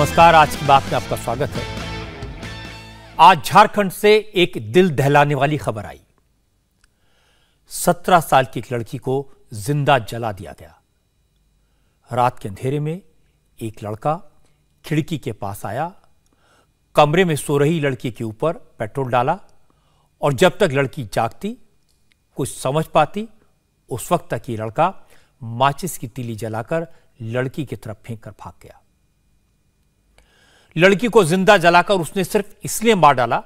नमस्कार आज की बात में आपका स्वागत है आज झारखंड से एक दिल दहलाने वाली खबर आई सत्रह साल की एक लड़की को जिंदा जला दिया गया रात के अंधेरे में एक लड़का खिड़की के पास आया कमरे में सो रही लड़की के ऊपर पेट्रोल डाला और जब तक लड़की जागती कुछ समझ पाती उस वक्त तक ये लड़का माचिस की तीली जलाकर लड़की की तरफ फेंक कर भाग गया लड़की को जिंदा जलाकर उसने सिर्फ इसलिए मार डाला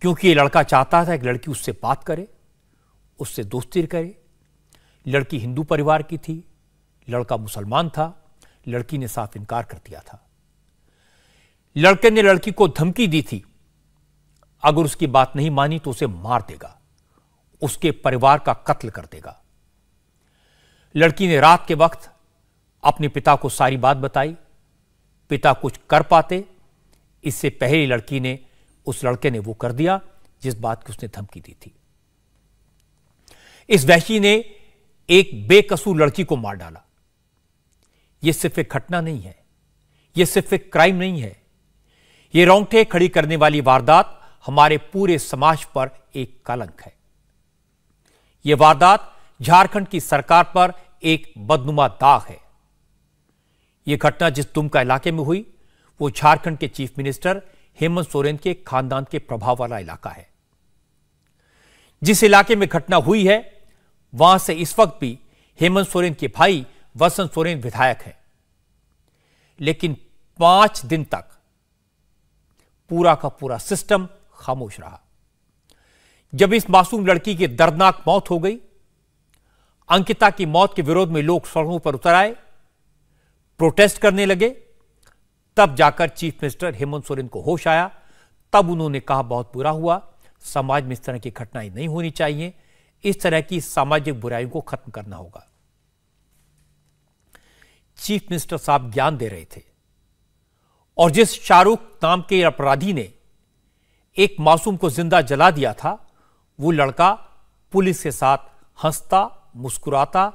क्योंकि ये लड़का चाहता था कि लड़की उससे बात करे उससे दोस्ती करे लड़की हिंदू परिवार की थी लड़का मुसलमान था लड़की ने साफ इनकार कर दिया था लड़के ने लड़की को धमकी दी थी अगर उसकी बात नहीं मानी तो उसे मार देगा उसके परिवार का कत्ल कर देगा लड़की ने रात के वक्त अपने पिता को सारी बात बताई पिता कुछ कर पाते इससे पहले लड़की ने उस लड़के ने वो कर दिया जिस बात की उसने धमकी दी थी इस वैशी ने एक बेकसूर लड़की को मार डाला यह सिर्फ एक घटना नहीं है यह सिर्फ एक क्राइम नहीं है यह रोंगटे खड़ी करने वाली वारदात हमारे पूरे समाज पर एक कलंक है यह वारदात झारखंड की सरकार पर एक बदनुमा दाग है यह घटना जिस दुमका इलाके में हुई वो झारखंड के चीफ मिनिस्टर हेमंत सोरेन के खानदान के प्रभाव वाला इलाका है जिस इलाके में घटना हुई है वहां से इस वक्त भी हेमंत सोरेन के भाई वसंत सोरेन विधायक हैं लेकिन पांच दिन तक पूरा का पूरा सिस्टम खामोश रहा जब इस मासूम लड़की की दर्दनाक मौत हो गई अंकिता की मौत के विरोध में लोग सड़कों पर उतर आए प्रोटेस्ट करने लगे तब जाकर चीफ मिनिस्टर हेमंत सोरेन को होश आया तब उन्होंने कहा बहुत बुरा हुआ समाज में इस तरह की घटनाएं नहीं होनी चाहिए इस तरह की सामाजिक बुराइयों को खत्म करना होगा चीफ मिनिस्टर साहब ज्ञान दे रहे थे और जिस शाहरुख नाम के अपराधी ने एक मासूम को जिंदा जला दिया था वो लड़का पुलिस के साथ हंसता मुस्कुराता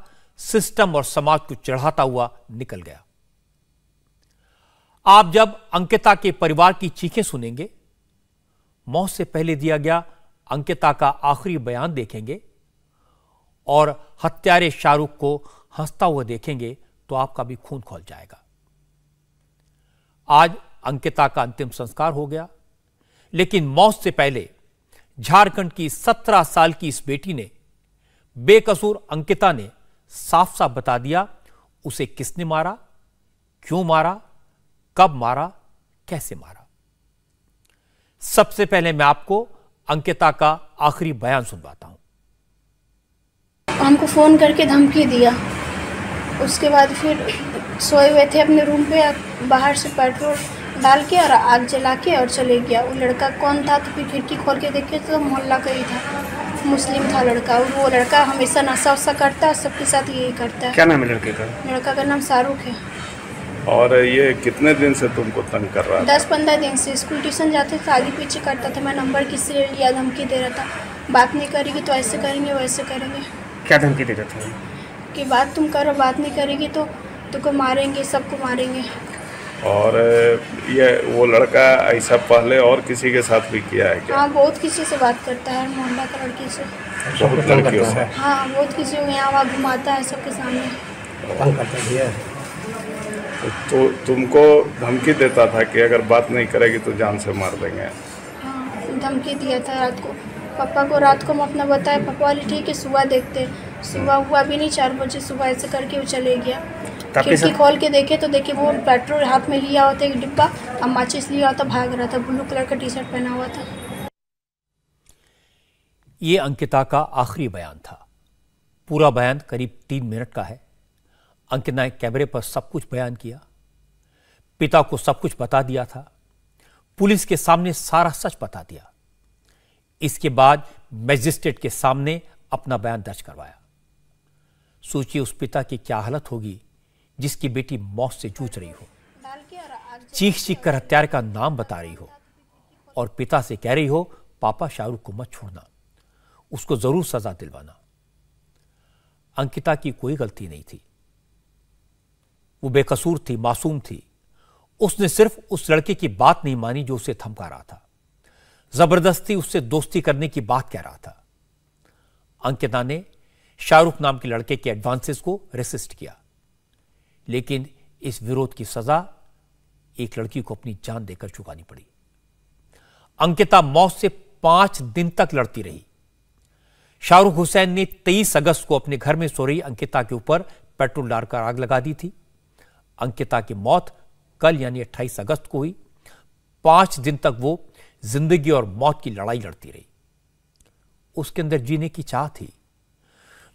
सिस्टम और समाज को चढ़ाता हुआ निकल गया आप जब अंकिता के परिवार की चीखें सुनेंगे मौत से पहले दिया गया अंकिता का आखिरी बयान देखेंगे और हत्यारे शाहरुख को हंसता हुआ देखेंगे तो आपका भी खून खोल जाएगा आज अंकिता का अंतिम संस्कार हो गया लेकिन मौत से पहले झारखंड की सत्रह साल की इस बेटी ने बेकसूर अंकिता ने साफ साफ बता दिया उसे किसने मारा क्यों मारा कब मारा कैसे मारा सबसे पहले मैं आपको अंकिता का आखिरी बयान सुनवाता हूं हमको फोन करके धमकी दिया उसके बाद फिर सोए हुए थे अपने रूम पे बाहर से पेट्रोल डाल के और आग जला के और चले गया वो लड़का कौन था तो फिर खिड़की खोल के देखे तो मोहल्ला का ही था मुस्लिम था लड़का और वो लड़का हमेशा नशा वशा करता है सबके साथ यही करता है क्या नाम है लड़के का लड़का का नाम शाहरुख है और ये कितने दिन से तुमको तंग कर रहा है दस पंद्रह दिन से स्कूल ट्यूशन जाते थे आगे पीछे करता था मैं नंबर किसी ले लिया धमकी दे रहा था बात नहीं करेगी तो ऐसे करेंगे वैसे करेंगे क्या धमकी दे रहा था कि बात तुम करो बात नहीं करेगी तो तुमको मारेंगे सबको मारेंगे और ये वो लड़का ऐसा पहले और किसी के साथ भी किया है क्या हाँ बहुत किसी से बात करता है मोहल्ला का लड़की से बहुत लड़कियों से हाँ बहुत किसी को यहाँ वहाँ घुमाता है सबके सामने तो तुमको धमकी देता था कि अगर बात नहीं करेगी तो जान से मार देंगे हाँ धमकी दिया था रात को पापा को रात को हम अपना बताया पापा वाले ठीक है सुबह देखते सुबह हुआ भी नहीं चार बजे सुबह ऐसे करके वो चले गया खिड़की खोल के देखे तो देखे वो पेट्रोल हाथ में लिया होता एक डिब्बा और माचिस लिया होता भाग रहा था ब्लू कलर का टी शर्ट पहना हुआ था ये अंकिता का आखिरी बयान था पूरा बयान करीब तीन मिनट का है अंकित ने कैमरे पर सब कुछ बयान किया पिता को सब कुछ बता दिया था पुलिस के सामने सारा सच बता दिया इसके बाद मैजिस्ट्रेट के सामने अपना बयान दर्ज करवाया सोचिए उस पिता की क्या हालत होगी जिसकी बेटी मौत से जूझ रही हो चीख चीख कर हत्यारे का नाम बता रही हो और पिता से कह रही हो पापा शाहरुख को मत छोड़ना उसको जरूर सजा दिलवाना अंकिता की कोई गलती नहीं थी वो बेकसूर थी मासूम थी उसने सिर्फ उस लड़के की बात नहीं मानी जो उसे थमका रहा था जबरदस्ती उससे दोस्ती करने की बात कह रहा था अंकिता ने शाहरुख नाम के लड़के के एडवांसेस को रेसिस्ट किया लेकिन इस विरोध की सजा एक लड़की को अपनी जान देकर चुकानी पड़ी अंकिता मौत से पांच दिन तक लड़ती रही शाहरुख हुसैन ने 23 अगस्त को अपने घर में सो रही अंकिता के ऊपर पेट्रोल डालकर आग लगा दी थी अंकिता की मौत कल यानी अट्ठाईस अगस्त को हुई पांच दिन तक वो जिंदगी और मौत की लड़ाई लड़ती रही उसके अंदर जीने की चाह थी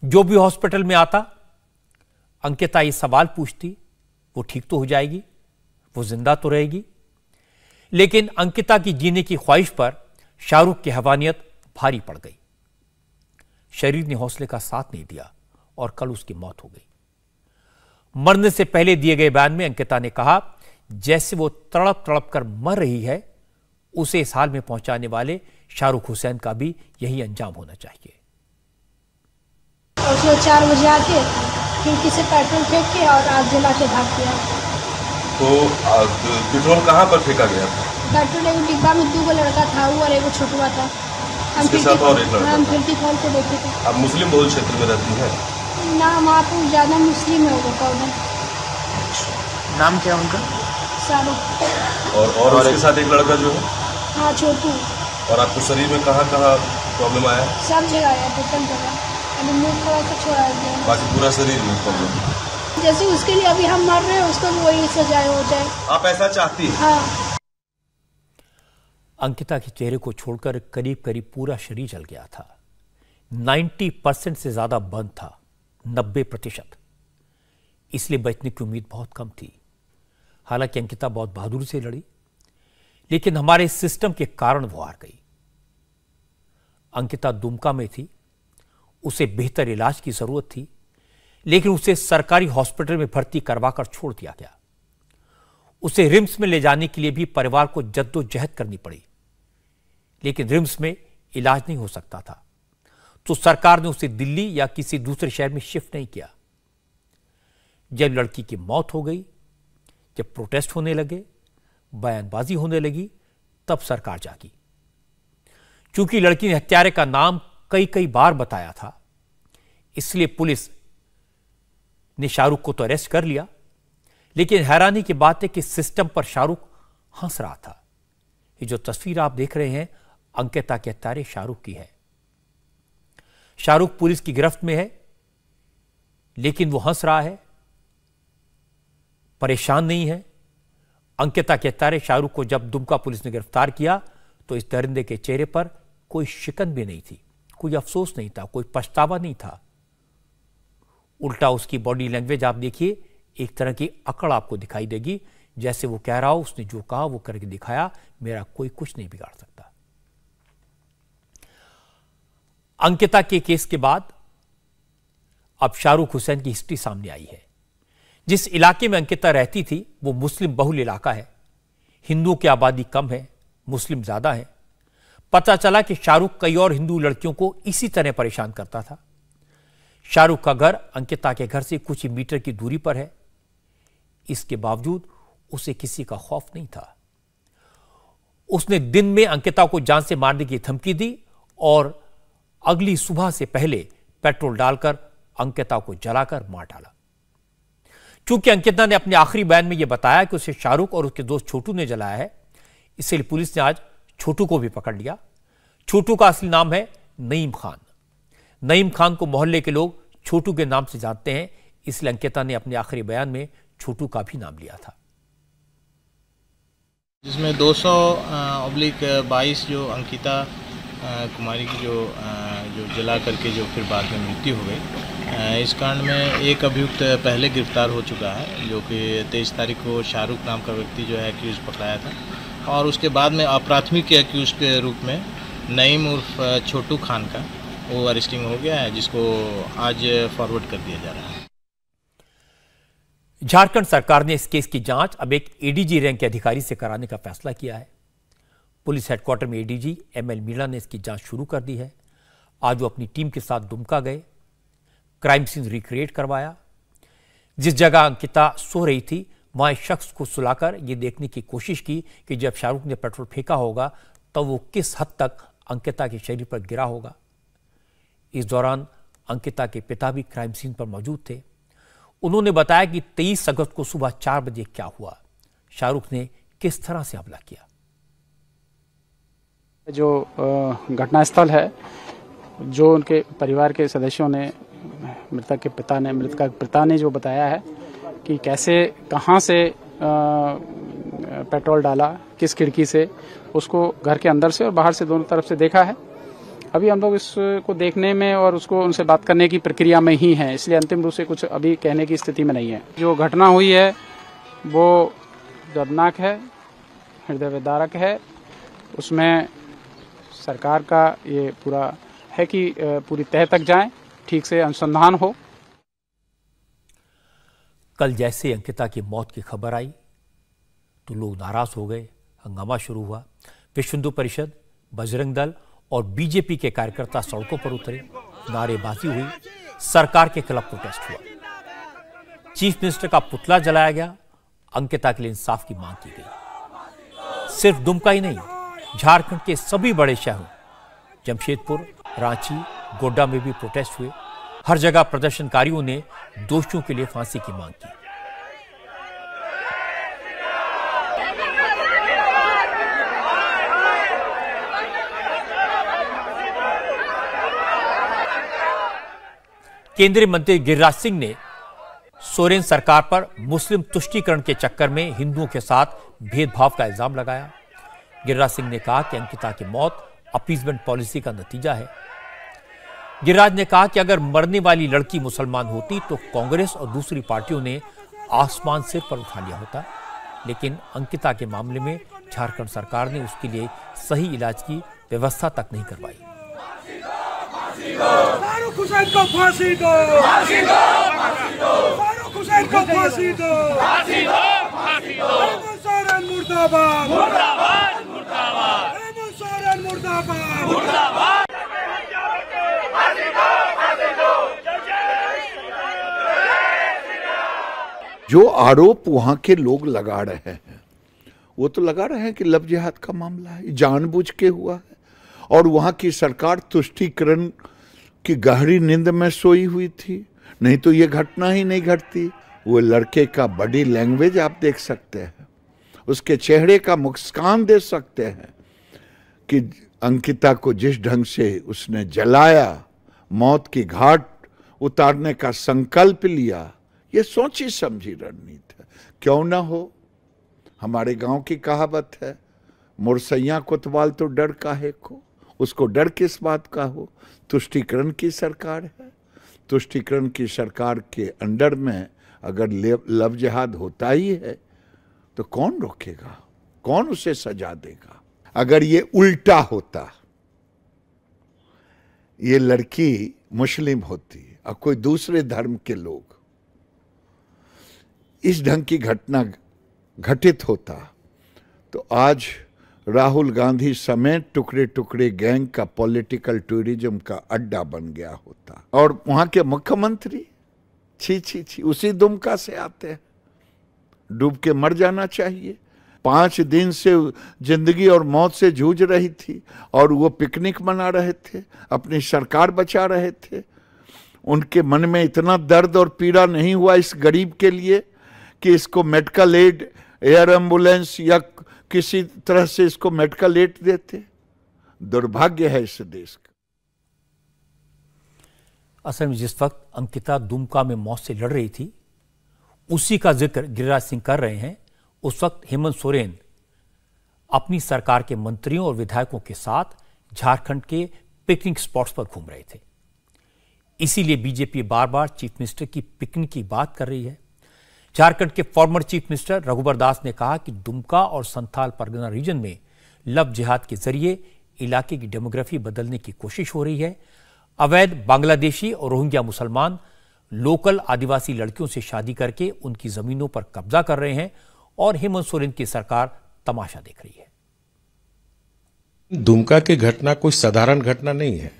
जो भी हॉस्पिटल में आता अंकिता ये सवाल पूछती वो ठीक तो हो जाएगी वो जिंदा तो रहेगी लेकिन अंकिता की जीने की ख्वाहिश पर शाहरुख की हवानियत भारी पड़ गई शरीर ने हौसले का साथ नहीं दिया और कल उसकी मौत हो गई मरने से पहले दिए गए बयान में अंकिता ने कहा जैसे वो तड़प तड़प कर मर रही है उसे इस हाल में पहुंचाने वाले शाहरुख हुसैन का भी यही अंजाम होना चाहिए और चार बजे आके खिड़की से पेट्रोल फेंक के और आग जला के भाग गया तो पेट्रोल कहाँ पर फेंका गया पेट्रोल एक डिब्बा में दो लड़का था वो और एक छोटुआ था हम खिड़की खोल के देखे थे आप मुस्लिम बहुल क्षेत्र में रहती हैं ना वहाँ पर ज़्यादा मुस्लिम है वो कौन नाम क्या उनका शाहरुख और और उसके साथ एक लड़का जो है हाँ छोटू और आपको शरीर में कहाँ कहाँ प्रॉब्लम आया सब जगह आया टोटल जगह अभी मुँह थोड़ा सा छोड़ा गया बाकी पूरा शरीर में प्रॉब्लम जैसे उसके लिए अभी हम मर रहे हैं उसको भी वही सजाए हो जाए आप ऐसा चाहती हैं हाँ अंकिता के चेहरे को छोड़कर करीब करीब पूरा शरीर जल गया था 90 परसेंट से ज्यादा बंद था नब्बे प्रतिशत इसलिए बचने की उम्मीद बहुत कम थी हालांकि अंकिता बहुत बहादुर से लड़ी लेकिन हमारे सिस्टम के कारण वो हार गई अंकिता दुमका में थी उसे बेहतर इलाज की जरूरत थी लेकिन उसे सरकारी हॉस्पिटल में भर्ती करवाकर छोड़ दिया गया उसे रिम्स में ले जाने के लिए भी परिवार को जद्दोजहद करनी पड़ी लेकिन रिम्स में इलाज नहीं हो सकता था तो सरकार ने उसे दिल्ली या किसी दूसरे शहर में शिफ्ट नहीं किया जब लड़की की मौत हो गई जब प्रोटेस्ट होने लगे बयानबाजी होने लगी तब सरकार जागी चूंकि लड़की ने हत्यारे का नाम कई कई बार बताया था इसलिए पुलिस ने शाहरुख को तो अरेस्ट कर लिया लेकिन हैरानी की बात है कि सिस्टम पर शाहरुख हंस रहा था ये जो तस्वीर आप देख रहे हैं अंकिता के हत्यारे शाहरुख की है शाहरुख पुलिस की गिरफ्त में है लेकिन वो हंस रहा है परेशान नहीं है अंकिता कहता तारे शाहरुख को जब दुमका पुलिस ने गिरफ्तार किया तो इस दरिंदे के चेहरे पर कोई शिकन भी नहीं थी कोई अफसोस नहीं था कोई पछतावा नहीं था उल्टा उसकी बॉडी लैंग्वेज आप देखिए एक तरह की अकड़ आपको दिखाई देगी जैसे वो कह रहा हो उसने जो कहा वो करके दिखाया मेरा कोई कुछ नहीं बिगाड़ता अंकिता के केस के बाद अब शाहरुख हुसैन की हिस्ट्री सामने आई है जिस इलाके में अंकिता रहती थी वो मुस्लिम बहुल इलाका है हिंदुओं की आबादी कम है मुस्लिम ज्यादा है पता चला कि शाहरुख कई और हिंदू लड़कियों को इसी तरह परेशान करता था शाहरुख का घर अंकिता के घर से कुछ ही मीटर की दूरी पर है इसके बावजूद उसे किसी का खौफ नहीं था उसने दिन में अंकिता को जान से मारने की धमकी दी और अगली सुबह से पहले पेट्रोल डालकर अंकिता को जलाकर मार डाला क्योंकि अंकिता ने अपने आखिरी बयान में यह बताया कि उसे शाहरुख और उसके दोस्त छोटू ने जलाया है इसलिए पुलिस ने आज छोटू को भी पकड़ लिया छोटू का असली नाम है नईम खान नईम खान को मोहल्ले के लोग छोटू के नाम से जानते हैं इसलिए अंकिता ने अपने आखिरी बयान में छोटू का भी नाम लिया था जिसमें 200 सौ बाईस जो अंकिता कुमारी की जो जो जला करके जो फिर बाद में मृत्यु हो गई इस कांड में एक अभियुक्त पहले गिरफ्तार हो चुका है जो कि तेईस तारीख को शाहरुख नाम का व्यक्ति जो है एक्यूज़ पकड़ाया था और उसके बाद में अप्राथमिक एक्यूज़ के रूप में नईम उर्फ छोटू खान का वो अरेस्टिंग हो गया है जिसको आज फॉरवर्ड कर दिया जा रहा है झारखंड सरकार ने इस केस की जांच अब एक एडीजी रैंक के अधिकारी से कराने का फैसला किया है पुलिस हेडक्वार्टर में एडीजी एमएल मीणा ने इसकी जांच शुरू कर दी है आज वो अपनी टीम के साथ दुमका गए क्राइम सीन रिक्रिएट करवाया जिस जगह अंकिता सो रही थी वहां एक शख्स को सुलाकर ये देखने की कोशिश की कि जब शाहरुख ने पेट्रोल फेंका होगा तब तो वो किस हद तक अंकिता के शरीर पर गिरा होगा इस दौरान अंकिता के पिता भी क्राइम सीन पर मौजूद थे उन्होंने बताया कि तेईस अगस्त को सुबह चार बजे क्या हुआ शाहरुख ने किस तरह से हमला किया जो घटनास्थल है जो उनके परिवार के सदस्यों ने मृतक के पिता ने मृतक के पिता ने जो बताया है कि कैसे कहाँ से पेट्रोल डाला किस खिड़की से उसको घर के अंदर से और बाहर से दोनों तरफ से देखा है अभी हम लोग इसको देखने में और उसको उनसे बात करने की प्रक्रिया में ही हैं इसलिए अंतिम रूप से कुछ अभी कहने की स्थिति में नहीं है जो घटना हुई है वो दर्दनाक है हृदय विदारक है उसमें सरकार का ये पूरा है कि पूरी तह तक जाए ठीक से अनुसंधान हो कल जैसे अंकिता की मौत की खबर आई तो लोग नाराज हो गए हंगामा शुरू हुआ विश्व हिंदू परिषद बजरंग दल और बीजेपी के कार्यकर्ता सड़कों पर उतरे नारेबाजी हुई सरकार के खिलाफ प्रोटेस्ट हुआ चीफ मिनिस्टर का पुतला जलाया गया अंकिता के लिए इंसाफ की मांग की गई सिर्फ दुमका ही नहीं झारखंड के सभी बड़े शहरों जमशेदपुर रांची गोड्डा में भी प्रोटेस्ट हुए हर जगह प्रदर्शनकारियों ने दोषियों के लिए फांसी की मांग की केंद्रीय मंत्री गिरिराज सिंह ने सोरेन सरकार पर मुस्लिम तुष्टीकरण के चक्कर में हिंदुओं के साथ भेदभाव का इल्जाम लगाया गिरिराज सिंह ने कहा कि अंकिता की मौत अपीजमेंट पॉलिसी का नतीजा है गिरिराज ने कहा कि अगर मरने वाली लड़की मुसलमान होती तो कांग्रेस और दूसरी पार्टियों ने आसमान सिर पर उठा लिया होता लेकिन अंकिता के मामले में झारखंड सरकार ने उसके लिए सही इलाज की व्यवस्था तक नहीं करवाई फांसी दो फांसी दो जो आरोप वहां के लोग लगा रहे हैं वो तो लगा रहे हैं कि लव जिहाद का मामला है जानबूझ के हुआ है और वहां की सरकार तुष्टिकरण की गहरी नींद में सोई हुई थी नहीं तो ये घटना ही नहीं घटती वो लड़के का बॉडी लैंग्वेज आप देख सकते हैं उसके चेहरे का मुस्कान देख सकते हैं कि अंकिता को जिस ढंग से उसने जलाया मौत की घाट उतारने का संकल्प लिया ये सोची समझी रणनीति है क्यों ना हो हमारे गांव की कहावत है मुरसैया कोतवाल तो डर काहे को उसको डर किस बात का हो तुष्टिकरण की सरकार है तुष्टिकरण की सरकार के अंडर में अगर लव जहाद होता ही है तो कौन रोकेगा कौन उसे सजा देगा अगर ये उल्टा होता ये लड़की मुस्लिम होती और कोई दूसरे धर्म के लोग इस ढंग की घटना घटित होता तो आज राहुल गांधी समेत टुकड़े टुकड़े गैंग का पॉलिटिकल टूरिज्म का अड्डा बन गया होता और वहां के मुख्यमंत्री छी छी छी उसी दुमका से आते हैं डूब के मर जाना चाहिए पाँच दिन से जिंदगी और मौत से जूझ रही थी और वो पिकनिक मना रहे थे अपनी सरकार बचा रहे थे उनके मन में इतना दर्द और पीड़ा नहीं हुआ इस गरीब के लिए कि इसको मेडिकल एड एयर एम्बुलेंस या किसी तरह से इसको मेडिकल एड देते दुर्भाग्य है इस देश का असल में जिस वक्त अंकिता दुमका में मौत से लड़ रही थी उसी का जिक्र गिरिराज सिंह कर रहे हैं उस वक्त हेमंत सोरेन अपनी सरकार के मंत्रियों और विधायकों के साथ झारखंड के पिकनिक स्पॉट्स पर घूम रहे थे इसीलिए बीजेपी बार बार चीफ मिनिस्टर की पिकनिक की बात कर रही है झारखंड के former chief minister Raghubar Das ने कहा कि दुमका और संथाल परगना रीजन में लव जिहाद के जरिए इलाके की डेमोग्राफी बदलने की कोशिश हो रही है अवैध बांग्लादेशी और रोहिंग्या मुसलमान लोकल आदिवासी लड़कियों से शादी करके उनकी जमीनों पर कब्जा कर रहे हैं और हेमंत सोरेन की सरकार तमाशा देख रही है दुमका की घटना कोई साधारण घटना नहीं है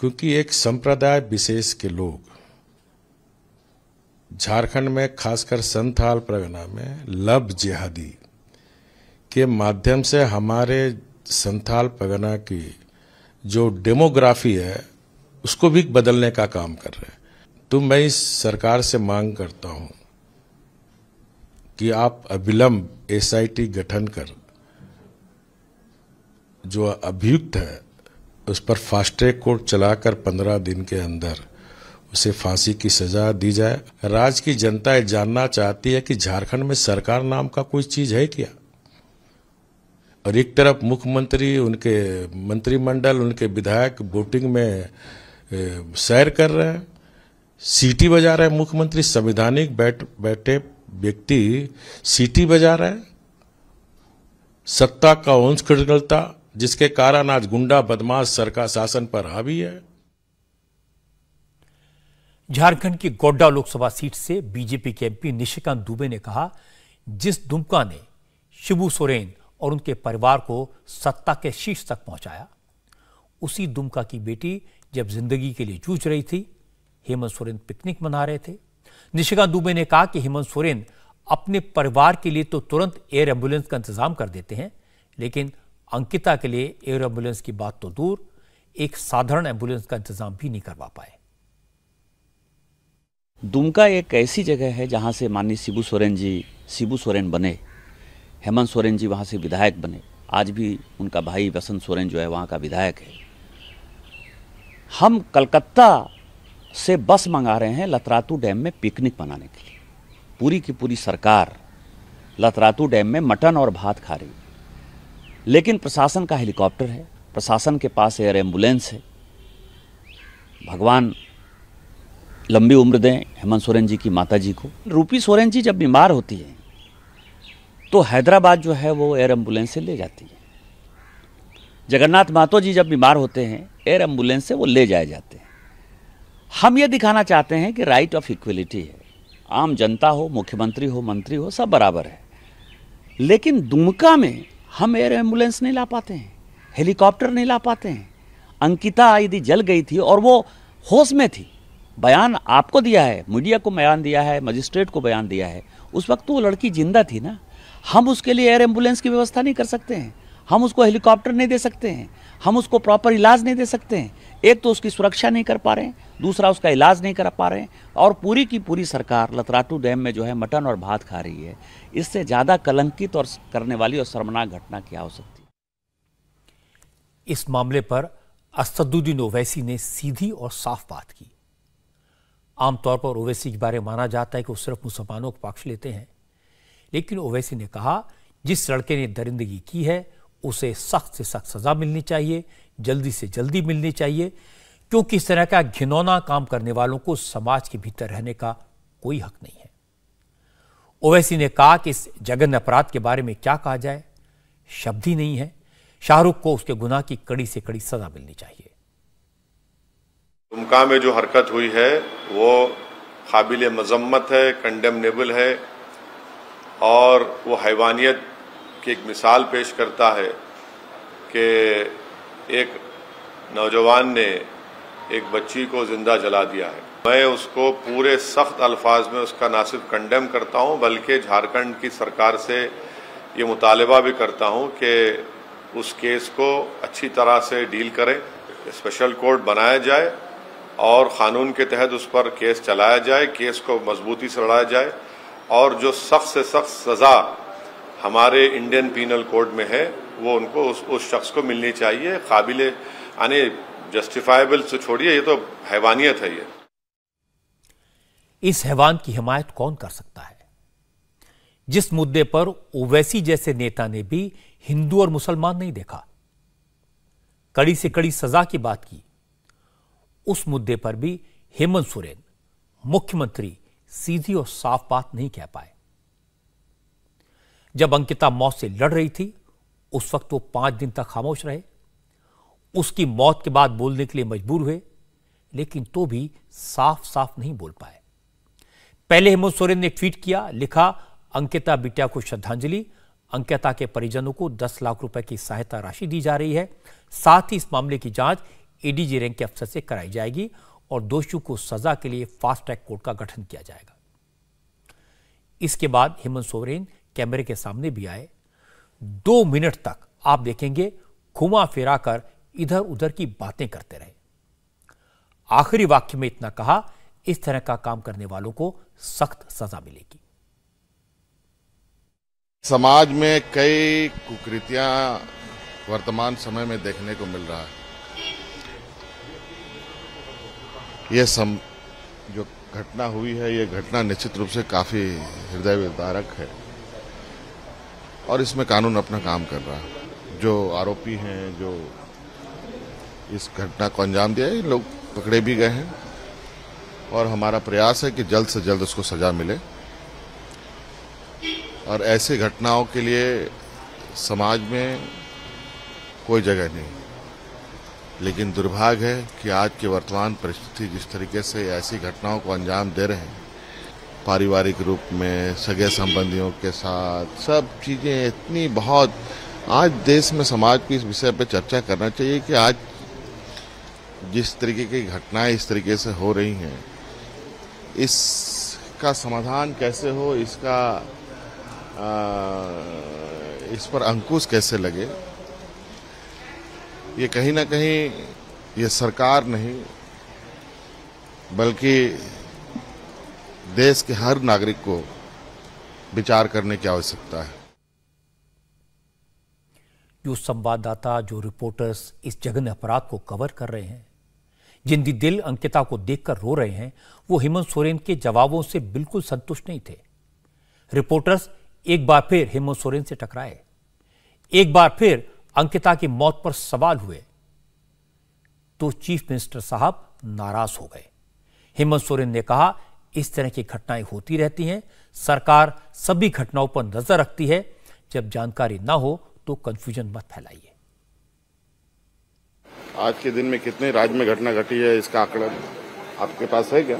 क्योंकि एक संप्रदाय विशेष के लोग झारखंड में खासकर संथाल प्रगना में लव जिहादी के माध्यम से हमारे संथाल प्रगना की जो डेमोग्राफी है उसको भी बदलने का काम कर रहे हैं तो मैं इस सरकार से मांग करता हूं कि आप अविलंब एसआईटी गठन कर जो अभियुक्त है उस पर फास्ट्रैक कोर्ट चलाकर पंद्रह दिन के अंदर उसे फांसी की सजा दी जाए राज्य की जनता ये जानना चाहती है कि झारखंड में सरकार नाम का कोई चीज है क्या और एक तरफ मुख्यमंत्री उनके मंत्रिमंडल उनके विधायक वोटिंग में सैर कर रहे हैं सीटी बजा रहे मुख्यमंत्री संवैधानिक बैठ बैठे व्यक्ति सीटी बजा रहा है सत्ता का वंश खिलता जिसके कारण आज गुंडा बदमाश सरकार शासन पर हावी है झारखंड की गोड्डा लोकसभा सीट से बीजेपी के एमपी निशिकांत दुबे ने कहा जिस दुमका ने शिबू सोरेन और उनके परिवार को सत्ता के शीर्ष तक पहुंचाया उसी दुमका की बेटी जब जिंदगी के लिए जूझ रही थी हेमंत सोरेन पिकनिक मना रहे थे निशिकांत दुबे ने कहा कि हेमंत सोरेन अपने परिवार के लिए तो तुरंत एयर एम्बुलेंस का इंतजाम कर देते हैं लेकिन अंकिता के लिए एयर एम्बुलेंस की बात तो दूर एक साधारण एम्बुलेंस का इंतजाम भी नहीं करवा पाए दुमका एक ऐसी जगह है जहां से माननीय शिबू सोरेन जी शिबू सोरेन बने हेमंत सोरेन जी वहां से विधायक बने आज भी उनका भाई वसंत सोरेन जो है वहां का विधायक है हम कलकत्ता से बस मंगा रहे हैं लतरातू डैम में पिकनिक मनाने के लिए पूरी की पूरी सरकार लतरातू डैम में मटन और भात खा रही लेकिन प्रशासन का हेलीकॉप्टर है प्रशासन के पास एयर एम्बुलेंस है भगवान लंबी उम्र दें हेमंत सोरेन जी की माता जी को रूपी सोरेन जी जब बीमार होती है तो हैदराबाद जो है वो एयर एम्बुलेंस से ले जाती है जगन्नाथ मातो जी जब बीमार होते हैं एयर एम्बुलेंस से वो ले जाए जाते हैं हम ये दिखाना चाहते हैं कि राइट ऑफ इक्वलिटी है आम जनता हो मुख्यमंत्री हो मंत्री हो सब बराबर है लेकिन दुमका में हम एयर एम्बुलेंस नहीं ला पाते हैं हेलीकॉप्टर नहीं ला पाते हैं अंकिता यदि जल गई थी और वो होश में थी बयान आपको दिया है मीडिया को बयान दिया है मजिस्ट्रेट को बयान दिया है उस वक्त तो वो लड़की जिंदा थी ना हम उसके लिए एयर एम्बुलेंस की व्यवस्था नहीं कर सकते हैं हम उसको हेलीकॉप्टर नहीं दे सकते हैं हम उसको प्रॉपर इलाज नहीं दे सकते हैं एक तो उसकी सुरक्षा नहीं कर पा रहे हैं दूसरा उसका इलाज नहीं कर पा रहे हैं और पूरी की पूरी सरकार लतराटू डैम में जो है मटन और भात खा रही है इससे ज़्यादा कलंकित और करने वाली और शर्मनाक घटना क्या हो सकती है इस मामले पर असदुद्दीन ओवैसी ने सीधी और साफ बात की आमतौर पर ओवैसी के बारे में माना जाता है कि वो सिर्फ मुसलमानों का पक्ष लेते हैं लेकिन ओवैसी ने कहा जिस लड़के ने दरिंदगी की है उसे सख्त से सख्त सज़ा मिलनी चाहिए जल्दी से जल्दी मिलनी चाहिए क्योंकि इस तरह का घिनौना काम करने वालों को समाज के भीतर रहने का कोई हक नहीं है ओवैसी ने कहा कि इस जगन अपराध के बारे में क्या कहा जाए शब्द ही नहीं है शाहरुख को उसके गुनाह की कड़ी से कड़ी सजा मिलनी चाहिए दुमका में जो हरकत हुई है वो काबिल मजम्मत है कंडेमनेबल है और वो हैवानियत की एक मिसाल पेश करता है कि एक नौजवान ने एक बच्ची को ज़िंदा जला दिया है मैं उसको पूरे सख्त अल्फाज में उसका ना सिर्फ कंडेम करता हूँ बल्कि झारखंड की सरकार से ये मुतालबा भी करता हूँ कि उस केस को अच्छी तरह से डील करें स्पेशल कोर्ट बनाया जाए और क़ानून के तहत उस पर केस चलाया जाए केस को मजबूती से लड़ाया जाए और जो सख्त से सख्त सज़ा हमारे इंडियन पीनल कोड में है वो उनको उस उस शख्स को मिलनी चाहिए काबिल यानी जस्टिफाइबल से तो छोड़िए ये तो हैवानियत है ये इस हैवान की हिमायत कौन कर सकता है जिस मुद्दे पर ओवैसी जैसे नेता ने भी हिंदू और मुसलमान नहीं देखा कड़ी से कड़ी सजा की बात की उस मुद्दे पर भी हेमंत सोरेन मुख्यमंत्री सीधी और साफ बात नहीं कह पाए जब अंकिता मौत से लड़ रही थी उस वक्त वो पांच दिन तक खामोश रहे उसकी मौत के बाद बोलने के लिए मजबूर हुए लेकिन तो भी साफ साफ नहीं बोल पाए पहले हेमंत सोरेन ने ट्वीट किया लिखा अंकिता बिटिया को श्रद्धांजलि अंकिता के परिजनों को 10 लाख रुपए की सहायता राशि दी जा रही है साथ ही इस मामले की जांच एडीजी रैंक के अफसर से कराई जाएगी और दोषियों को सजा के लिए फास्ट ट्रैक कोर्ट का गठन किया जाएगा इसके बाद हेमंत सोरेन कैमरे के सामने भी आए दो मिनट तक आप देखेंगे घुमा फिरा कर इधर उधर की बातें करते रहे आखिरी वाक्य में इतना कहा इस तरह का काम करने वालों को सख्त सजा मिलेगी समाज में कई कुकृतियां वर्तमान समय में देखने को मिल रहा है यह सम जो घटना हुई है यह घटना निश्चित रूप से काफी हृदय विदारक है और इसमें कानून अपना काम कर रहा है जो आरोपी हैं जो इस घटना को अंजाम दिया है लोग पकड़े भी गए हैं और हमारा प्रयास है कि जल्द से जल्द उसको सज़ा मिले और ऐसी घटनाओं के लिए समाज में कोई जगह नहीं लेकिन दुर्भाग्य है कि आज की वर्तमान परिस्थिति जिस तरीके से ऐसी घटनाओं को अंजाम दे रहे हैं पारिवारिक रूप में सगे संबंधियों के साथ सब चीज़ें इतनी बहुत आज देश में समाज को इस विषय पर चर्चा करना चाहिए कि आज जिस तरीके की घटनाएं इस तरीके से हो रही हैं इसका समाधान कैसे हो इसका आ, इस पर अंकुश कैसे लगे ये कहीं ना कहीं ये सरकार नहीं बल्कि देश के हर नागरिक को विचार करने की आवश्यकता है जो संवाददाता जो रिपोर्टर्स इस जघन्य अपराध को कवर कर रहे हैं जिन दिल अंकिता को देखकर रो रहे हैं वो हेमंत सोरेन के जवाबों से बिल्कुल संतुष्ट नहीं थे रिपोर्टर्स एक बार फिर हेमंत सोरेन से टकराए एक बार फिर अंकिता की मौत पर सवाल हुए तो चीफ मिनिस्टर साहब नाराज हो गए हेमंत सोरेन ने कहा इस तरह की घटनाएं होती रहती हैं सरकार सभी घटनाओं पर नजर रखती है जब जानकारी ना हो तो कंफ्यूजन मत फैलाइए आज के दिन में कितने राज्य में घटना घटी है इसका आंकड़ा आपके पास है क्या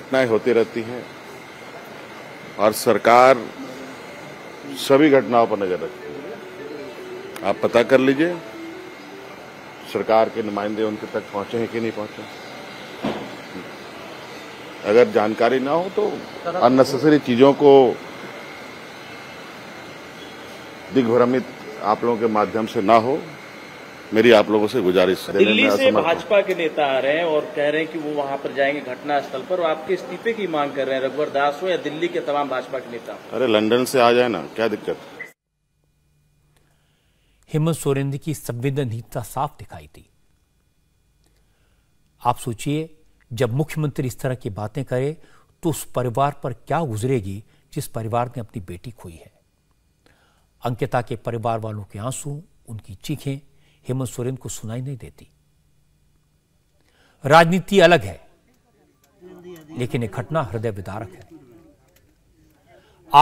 घटनाएं होती रहती हैं और सरकार सभी घटनाओं पर नजर रखती है आप पता कर लीजिए सरकार के नुमाइंदे उनके तक पहुंचे हैं कि नहीं पहुंचे अगर जानकारी ना हो तो अननेसेसरी चीजों को दिग्भ्रमित आप लोगों के माध्यम से ना हो मेरी आप लोगों से गुजारिश दिल्ली से भाजपा के नेता आ रहे हैं और कह रहे हैं कि वो वहां पर जाएंगे घटना स्थल पर और आपके इस्तीफे की मांग कर रहे हैं रघुवर दास हो या दिल्ली के तमाम भाजपा के नेता अरे लंदन से आ जाए ना क्या दिक्कत है हेमंत सोरेन की संवेदनहीनता साफ दिखाई दी आप सोचिए जब मुख्यमंत्री इस तरह की बातें करे तो उस परिवार पर क्या गुजरेगी जिस परिवार ने अपनी बेटी खोई है अंकिता के परिवार वालों के आंसू उनकी चीखें हेमंत सोरेन को सुनाई नहीं देती राजनीति अलग है लेकिन यह घटना हृदय विदारक है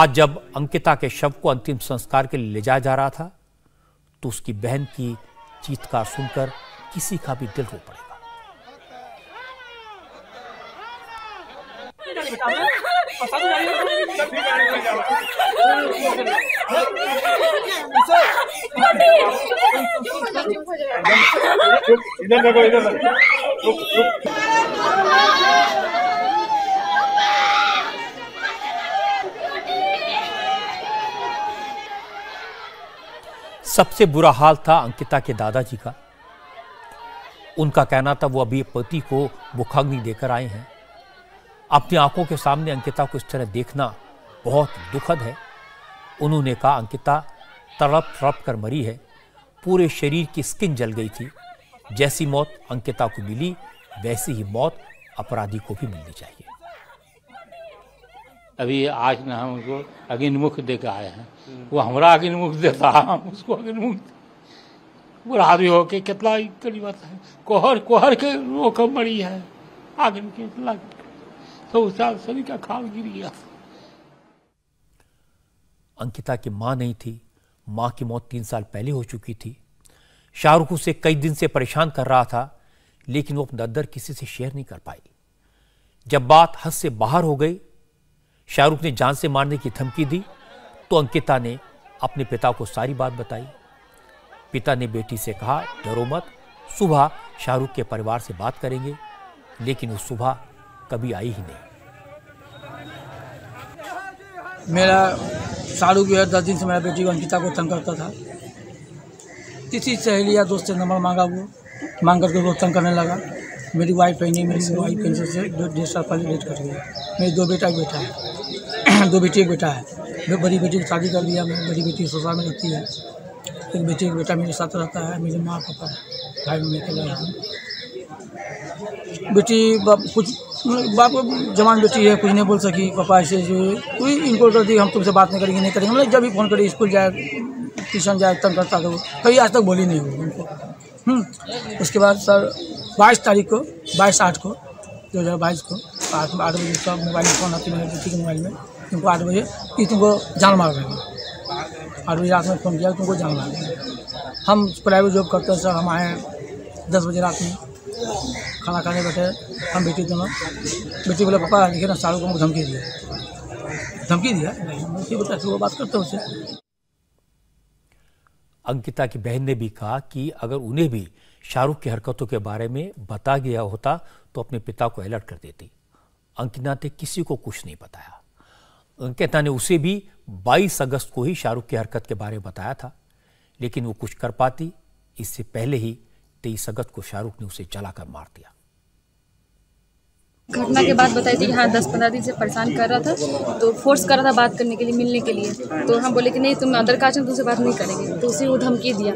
आज जब अंकिता के शव को अंतिम संस्कार के लिए ले जाया जा रहा था तो उसकी बहन की चीतकार सुनकर किसी का भी दिल रो पड़ेगा इधर इधर सबसे बुरा हाल था अंकिता के दादाजी का उनका कहना था वो अभी पति को मुखाग्नि देकर आए हैं अपनी आंखों के सामने अंकिता को इस तरह देखना बहुत दुखद है उन्होंने कहा अंकिता तड़प तड़प कर मरी है पूरे शरीर की स्किन जल गई थी जैसी मौत अंकिता को मिली वैसी ही मौत अपराधी को भी मिलनी चाहिए अभी आज ना हम उसको अग्निमुख दे के आए हैं वो हमारा अग्निमुख देता है हम उसको अग्निमुख वो आदमी होके कितना करीब आता है कोहर कोहर के रोक मरी है आग कितना तो उस सभी का खाल गिर गया अंकिता की मां नहीं थी मां की मौत तीन साल पहले हो चुकी थी शाहरुख उसे कई दिन से परेशान कर रहा था लेकिन वो अपना दर्द किसी से शेयर नहीं कर पाई जब बात हद से बाहर हो गई शाहरुख ने जान से मारने की धमकी दी तो अंकिता ने अपने पिता को सारी बात बताई पिता ने बेटी से कहा डरो मत सुबह शाहरुख के परिवार से बात करेंगे लेकिन उस सुबह कभी आई ही नहीं मेरा शाहरुख जो है दस दिन से मेरा बेटी अंकिता को तंग करता था किसी सहेली या दोस्त से नंबर मांगा वो मांग करके वो तंग करने लगा मेरी वाइफ है नहीं मेरी वाइफ कैंसर से दो डेढ़ साल पहले डेट कर गया मेरे दो बेटा एक बेटा है दो बेटी एक बेटा है मैं बड़ी बेटी की शादी कर दिया मैं बड़ी बेटी ससुराल में रहती है एक बेटी एक बेटा मेरे साथ रहता है मेरे माँ पापा भाई मैं अकेला हूँ बेटी बाप कुछ बाप जवान बेटी है कुछ नहीं बोल सकी पापा ऐसे जो कोई इनको थी हम तुमसे बात नहीं करेंगे नहीं करेंगे मतलब जब भी फ़ोन करें स्कूल जाए ट्यूशन जाए तंग करता तो कहीं आज तक बोली नहीं हुई उनको हम्म। उसके बाद सर बाईस तारीख को बाईस आठ को दो हज़ार बाईस को आठ आठ बजे सब मोबाइल में फ़ोन आती मेरे बेटी के मोबाइल में तुमको आठ बजे कि तुमको जान मार रहे हैं आठ बजे रात में फ़ोन किया तुमको जान मार हम प्राइवेट जॉब करते हैं सर हम आए दस बजे रात में खाना खाने बैठे हम बेटी दोनों बेटी बोले पापा देखिए ना शाहरुख को धमकी दिया धमकी दिया नहीं मैं वो बात करते उससे अंकिता की बहन ने भी कहा कि अगर उन्हें भी शाहरुख की हरकतों के बारे में बता गया होता तो अपने पिता को अलर्ट कर देती अंकिता ने किसी को कुछ नहीं बताया अंकिता ने उसे भी 22 अगस्त को ही शाहरुख की हरकत के बारे में बताया था लेकिन वो कुछ कर पाती इससे पहले ही तेईस अगस्त को शाहरुख ने उसे चलाकर मार दिया घटना के बाद बताई थी कि हाँ दस पंद्रह दिन से परेशान कर रहा था तो फोर्स कर रहा था बात करने के लिए मिलने के लिए तो हम बोले कि नहीं तुम अदर कास्ट तुमसे तो बात नहीं करेंगे तो उसे वो धमकी दिया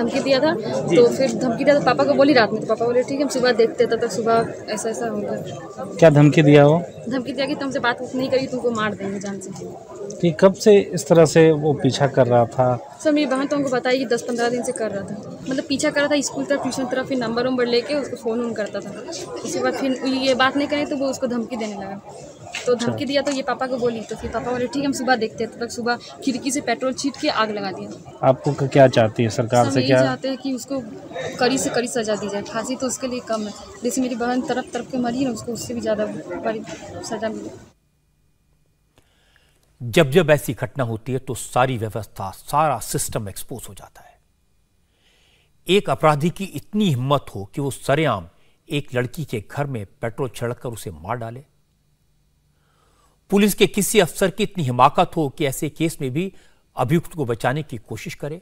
धमकी दिया था तो फिर धमकी दिया था पापा को बोली रात में तो पापा बोले ठीक है हम सुबह देखते तब तक सुबह ऐसा ऐसा होगा क्या धमकी दिया वो धमकी दिया कि तुमसे बात नहीं करी तुमको मार देंगे जान से कि कब से इस तरह से वो पीछा कर रहा था सर मेरी बहन तो हमको बताई कि दस पंद्रह दिन से कर रहा था मतलब पीछा कर रहा था स्कूल तरफ ट्यूशन तरफ फिर नंबर वंबर लेके उसको फ़ोन वोन करता था उसके बाद फिर ये बात बात नहीं करें तो वो उसको धमकी देने लगा तो अच्छा। धमकी दिया तो ये पापा को बोली तो फिर पापा बोले ठीक है हम सुबह देखते हैं तब तो तक सुबह खिड़की से पेट्रोल छीट के आग लगा दिया आपको क्या चाहती है सरकार से क्या चाहते हैं कि उसको कड़ी से कड़ी सजा दी जाए खांसी तो उसके लिए कम है जैसे मेरी बहन तरफ तरफ के मरी ना उसको उससे भी ज़्यादा सजा मिली जब जब ऐसी घटना होती है तो सारी व्यवस्था सारा सिस्टम एक्सपोज हो जाता है एक अपराधी की इतनी हिम्मत हो कि वो सरेआम एक लड़की के घर में पेट्रोल छिड़ककर उसे मार डाले पुलिस के किसी अफसर की इतनी हिमाकत हो कि ऐसे केस में भी अभियुक्त को बचाने की कोशिश करे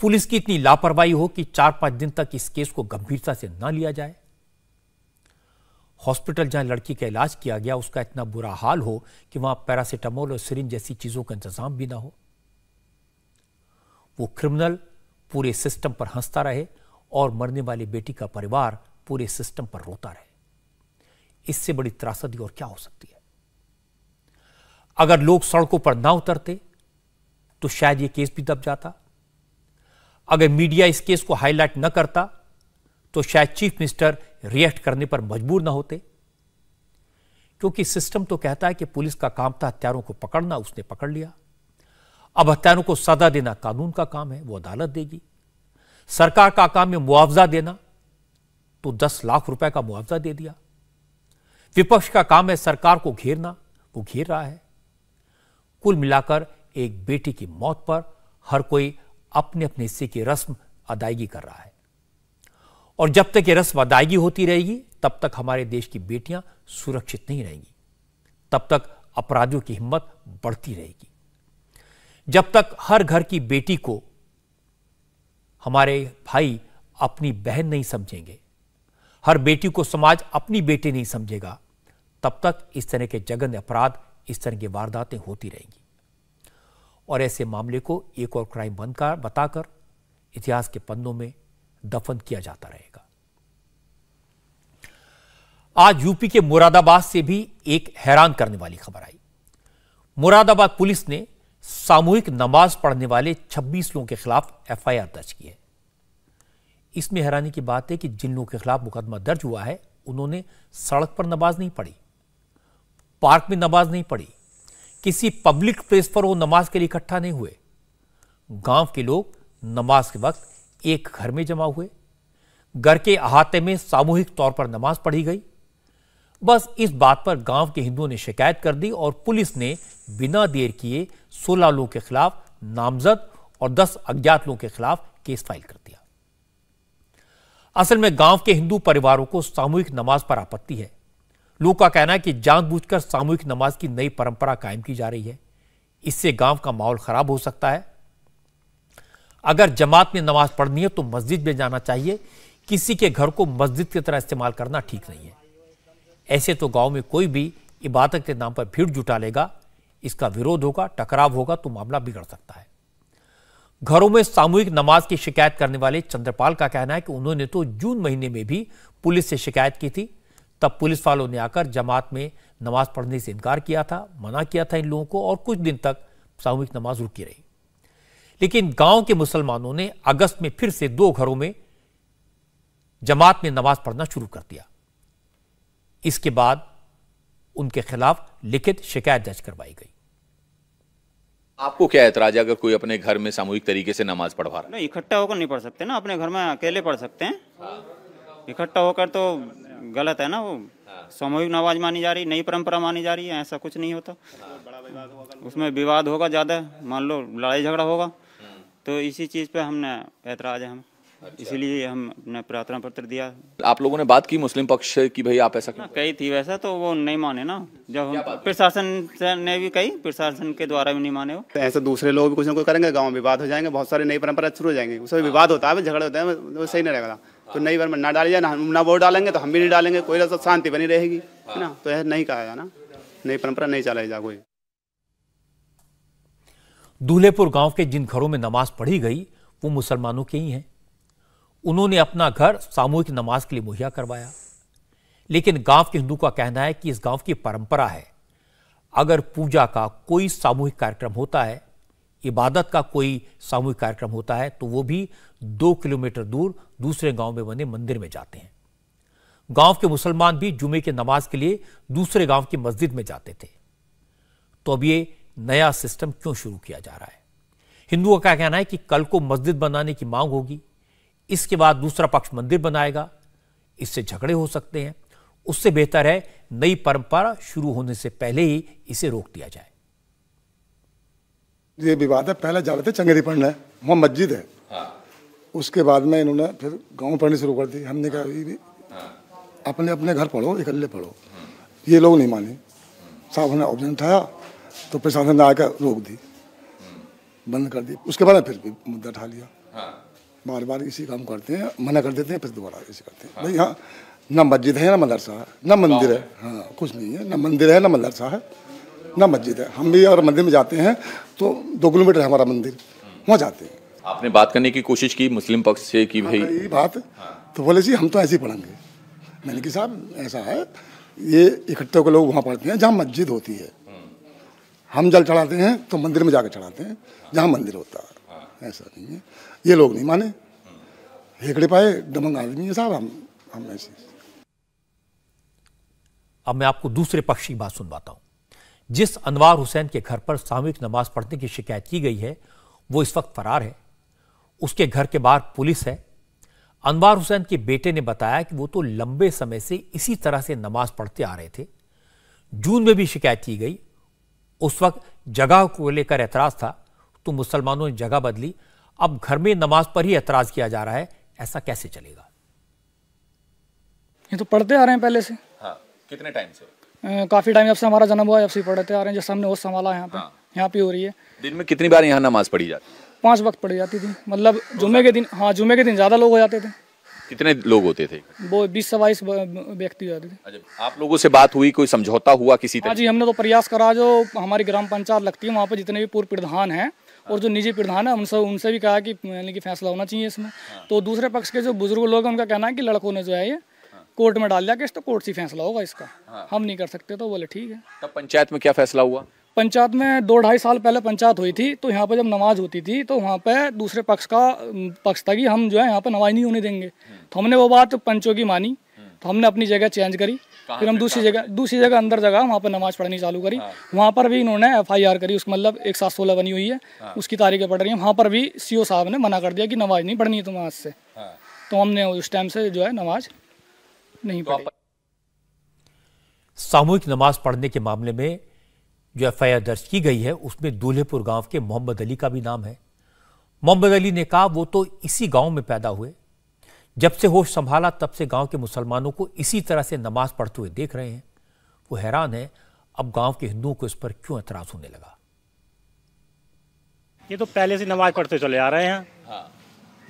पुलिस की इतनी लापरवाही हो कि चार पांच दिन तक इस केस को गंभीरता से न लिया जाए हॉस्पिटल जहां लड़की का इलाज किया गया उसका इतना बुरा हाल हो कि वहां पैरासिटामोल और सिरिंज जैसी चीजों का इंतजाम भी ना हो वो क्रिमिनल पूरे सिस्टम पर हंसता रहे और मरने वाली बेटी का परिवार पूरे सिस्टम पर रोता रहे इससे बड़ी त्रासदी और क्या हो सकती है अगर लोग सड़कों पर ना उतरते तो शायद यह केस भी दब जाता अगर मीडिया इस केस को हाईलाइट न करता तो शायद चीफ मिनिस्टर रिएक्ट करने पर मजबूर ना होते क्योंकि सिस्टम तो कहता है कि पुलिस का काम था हत्यारों को पकड़ना उसने पकड़ लिया अब हत्यारों को सजा देना कानून का काम है वो अदालत देगी सरकार का काम है मुआवजा देना तो दस लाख रुपए का मुआवजा दे दिया विपक्ष का काम है सरकार को घेरना वो घेर रहा है कुल मिलाकर एक बेटी की मौत पर हर कोई अपने अपने हिस्से की रस्म अदायगी कर रहा है और जब तक ये रस्म अदायगी होती रहेगी तब तक हमारे देश की बेटियां सुरक्षित नहीं रहेंगी तब तक अपराधियों की हिम्मत बढ़ती रहेगी जब तक हर घर की बेटी को हमारे भाई अपनी बहन नहीं समझेंगे हर बेटी को समाज अपनी बेटी नहीं समझेगा तब तक इस तरह के जगन अपराध इस तरह की वारदातें होती रहेंगी और ऐसे मामले को एक और क्राइम बनकर बताकर इतिहास के पन्नों में दफन किया जाता रहेगा आज यूपी के मुरादाबाद से भी एक हैरान करने वाली खबर आई मुरादाबाद पुलिस ने सामूहिक नमाज पढ़ने वाले 26 लोगों के खिलाफ एफआईआर दर्ज की है इसमें हैरानी की बात है कि जिन लोगों के खिलाफ मुकदमा दर्ज हुआ है उन्होंने सड़क पर नमाज नहीं पढ़ी पार्क में नमाज नहीं पढ़ी किसी पब्लिक प्लेस पर वो नमाज के लिए इकट्ठा नहीं हुए गांव के लोग नमाज के वक्त एक घर में जमा हुए घर के अहाते में सामूहिक तौर पर नमाज पढ़ी गई बस इस बात पर गांव के हिंदुओं ने शिकायत कर दी और पुलिस ने बिना देर किए 16 लोगों के खिलाफ नामजद और 10 अज्ञात लोगों के खिलाफ केस फाइल कर दिया असल में गांव के हिंदू परिवारों को सामूहिक नमाज पर आपत्ति है लोगों का कहना है कि जानबूझकर सामूहिक नमाज की नई परंपरा कायम की जा रही है इससे गांव का माहौल खराब हो सकता है अगर जमात में नमाज पढ़नी है तो मस्जिद में जाना चाहिए किसी के घर को मस्जिद की तरह इस्तेमाल करना ठीक नहीं है ऐसे तो गांव में कोई भी इबादत के नाम पर भीड़ जुटा लेगा इसका विरोध होगा टकराव होगा तो मामला बिगड़ सकता है घरों में सामूहिक नमाज की शिकायत करने वाले चंद्रपाल का कहना है कि उन्होंने तो जून महीने में भी पुलिस से शिकायत की थी तब पुलिस वालों ने आकर जमात में नमाज पढ़ने से इनकार किया था मना किया था इन लोगों को और कुछ दिन तक सामूहिक नमाज रुकी रही लेकिन गांव के मुसलमानों ने अगस्त में फिर से दो घरों में जमात में नमाज पढ़ना शुरू कर दिया इसके बाद उनके खिलाफ लिखित शिकायत दर्ज करवाई गई आपको क्या ऐतराज है अगर कोई अपने घर में सामूहिक तरीके से नमाज पढ़वा रहा है इकट्ठा होकर नहीं पढ़ सकते ना अपने घर में अकेले पढ़ सकते हैं इकट्ठा होकर तो गलत है ना वो सामूहिक नमाज मानी जा रही नई परंपरा मानी जा रही है ऐसा कुछ नहीं होता उसमें विवाद होगा ज़्यादा मान लो लड़ाई झगड़ा होगा तो इसी चीज़ पे हमने ऐतराज है हम अच्छा। इसीलिए हम अपने प्रार्थना पत्र दिया आप लोगों ने बात की मुस्लिम पक्ष की भाई आप ऐसा क्यों हाँ, कही थी वैसा तो वो नहीं माने ना जब हम प्रशासन ने भी कही प्रशासन के द्वारा भी नहीं माने वो तो ऐसे दूसरे लोग भी कुछ ना कुछ करेंगे गाँव में विवाद हो जाएंगे बहुत सारे नई परंपरा शुरू हो जाएंगे उसमें हाँ। विवाद होता है झगड़े होते हैं वो सही नहीं रहेगा तो नई परंपरा ना डाली जाए ना वोट डालेंगे तो हम भी नहीं डालेंगे कोई ऐसा शांति बनी रहेगी है ना तो यह नहीं कहा जाना नई परंपरा नहीं चलाई जा कोई दूल्हेपुर गांव के जिन घरों में नमाज पढ़ी गई वो मुसलमानों के ही हैं उन्होंने अपना घर सामूहिक नमाज के लिए मुहैया करवाया लेकिन गांव के हिंदू का कहना है कि इस गांव की परंपरा है अगर पूजा का कोई सामूहिक कार्यक्रम होता है इबादत का कोई सामूहिक कार्यक्रम होता है तो वो भी दो किलोमीटर दूर दूसरे गांव में बने मंदिर में जाते हैं गांव के मुसलमान भी जुमे की नमाज के लिए दूसरे गांव की मस्जिद में जाते थे तो अब ये नया सिस्टम क्यों शुरू किया जा रहा है हिंदुओं का कहना है कि कल को मस्जिद बनाने की मांग होगी इसके बाद दूसरा पक्ष मंदिर बनाएगा इससे झगड़े हो सकते हैं उससे बेहतर है नई परंपरा शुरू होने से पहले ही इसे रोक दिया जाए ये विवाद है पहले जा रहे चंगेरी पढ़ना है वहां मस्जिद है हाँ। उसके बाद में इन्होंने फिर गांव पढ़ने शुरू कर दी हमने कहा भी हाँ। अपने अपने घर पढ़ो इकल्ले पढ़ो ये लोग नहीं माने साहब ने ऑप्शन उठाया तो प्रशासन ने आकर रोक दी हम्म। बंद कर दी उसके बाद फिर भी मुद्दा उठा लिया हाँ। बार बार इसी काम करते हैं मना कर देते हैं फिर दोबारा इसी करते हैं भाई हाँ ना मस्जिद है ना मदरसा है ना मंदिर है हाँ कुछ नहीं है ना मंदिर है ना मदरसा है ना मस्जिद है हम भी अगर मंदिर में जाते हैं तो दो किलोमीटर है हमारा मंदिर वहाँ जाते हैं आपने बात करने की कोशिश की मुस्लिम पक्ष से कि भाई हाँ, ये बात हाँ। तो बोले जी हम तो ऐसे ही पढ़ेंगे मैंने कि साहब ऐसा है ये इकट्ठे के लोग वहाँ पढ़ते हैं जहाँ मस्जिद होती है हम जल चढ़ाते हैं तो मंदिर में जाकर चढ़ाते हैं जहाँ मंदिर होता है हाँ। ऐसा नहीं है ये लोग नहीं माने हेकड़े पाए दमंग आदमी है साहब हम हम ऐसे अब मैं आपको दूसरे पक्ष की बात सुनवाता हूं जिस अनवार हुसैन के घर पर सामूहिक नमाज पढ़ने की शिकायत की गई है वो इस वक्त फरार है उसके घर के बाहर पुलिस है अनवार हुसैन के बेटे ने बताया कि वो तो लंबे समय से इसी तरह से नमाज पढ़ते आ रहे थे जून में भी शिकायत की गई उस वक्त जगह को लेकर एतराज था तो मुसलमानों ने जगह बदली अब घर में नमाज पर ही एतराज किया जा रहा है ऐसा कैसे चलेगा ये तो पढ़ते आ रहे हैं पहले से हाँ कितने टाइम से काफी टाइम जब से हमारा जन्म हुआ जब से पढ़ते आ रहे हैं जैसे हमने वो संभाला है यहाँ पे हाँ। यहाँ पे हो रही है दिन में कितनी बार यहाँ नमाज पढ़ी जाती पांच वक्त पढ़ी जाती थी मतलब जुमे के दिन हाँ जुमे के दिन ज्यादा लोग हो जाते थे कितने लोग होते थे वो बीस से बाईस व्यक्ति जाते थे अच्छा, आप लोगों से बात हुई कोई समझौता हुआ किसी हाँ तरह जी हमने तो प्रयास करा जो हमारी ग्राम पंचायत लगती है वहाँ पे जितने भी पूर्व प्रधान हैं और जो निजी प्रधान है उनसे उनसे भी कहा कि यानी कि फैसला होना चाहिए इसमें हाँ। तो दूसरे पक्ष के जो बुजुर्ग लोग हैं उनका कहना है कि लड़कों ने जो है ये हाँ। कोर्ट में डाल दिया इस तो कोर्ट से फैसला होगा इसका हाँ। हम नहीं कर सकते तो बोले ठीक है तब पंचायत में क्या फैसला हुआ पंचायत में दो ढाई साल पहले पंचायत हुई थी तो यहाँ पर जब नमाज होती थी तो वहाँ पे दूसरे पक्ष का पक्ष था कि हम जो है यहाँ पर नमाज नहीं होने देंगे हम्म। तो हमने वो बात पंचों की मानी हम्म। तो हमने अपनी जगह चेंज करी फिर हम दूसरी जगह दूसरी जगह अंदर जगह वहाँ पर नमाज पढ़नी चालू करी हाँ। वहाँ पर भी इन्होंने एफ करी उस मतलब एक सात सोलह बनी हुई है हाँ। उसकी तारीखें पढ़ रही है वहाँ पर भी सी साहब ने मना कर दिया कि नमाज नहीं पढ़नी है तुम आज से हाँ। तो हमने उस टाइम से जो है नमाज नहीं तो पढ़ी सामूहिक नमाज पढ़ने के मामले में जो एफ दर्ज की गई है उसमें दूल्हेपुर गांव के मोहम्मद अली का भी नाम है मोहम्मद अली ने कहा वो तो इसी गांव में पैदा हुए जब से होश संभाला तब से गांव के मुसलमानों को इसी तरह से नमाज पढ़ते हुए देख रहे हैं वो हैरान है अब गांव के हिंदुओं को इस पर क्यों एतराज होने लगा ये तो पहले से नमाज पढ़ते चले आ रहे हैं हाँ।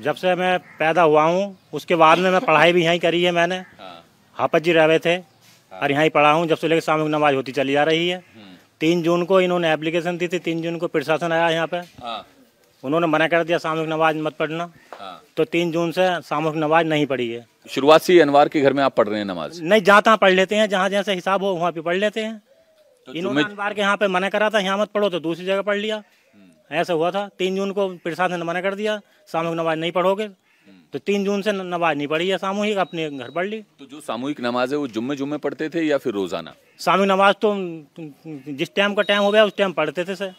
जब से मैं पैदा हुआ हूँ उसके बाद में मैं पढ़ाई भी यहाँ करी है मैंने हाँ। हापत जी रह थे हाँ। और यहाँ पढ़ा हूँ जब से लेकर सामूहिक नमाज होती चली आ रही है हम्म। तीन जून को इन्होंने एप्लीकेशन दी थी तीन जून को प्रशासन आया यहाँ पे हाँ। उन्होंने मना कर दिया सामूहिक नमाज मत पढ़ना तो तीन जून से सामूहिक नमाज नहीं पढ़ी है शुरुआत से अनवार के घर में आप पढ़ रहे हैं नमाज नहीं जहाँ तहाँ पढ़ लेते हैं जहाँ जैसे हिसाब हो वहाँ पे पढ़ लेते हैं तो इन्होंने अनवार के यहाँ पे मना करा था यहाँ मत पढ़ो तो दूसरी जगह पढ़ लिया हम्म। ऐसा हुआ था तीन जून को प्रसाद ने मना कर दिया सामूहिक नमाज नहीं पढ़ोगे हम्म। तो तीन जून से नमाज नहीं पढ़ी है सामूहिक अपने घर पढ़ ली तो जो सामूहिक नमाज है वो जुम्मे जुम्मे पढ़ते थे या फिर रोजाना सामूहिक नमाज तो जिस टाइम का टाइम हो गया उस टाइम पढ़ते थे सर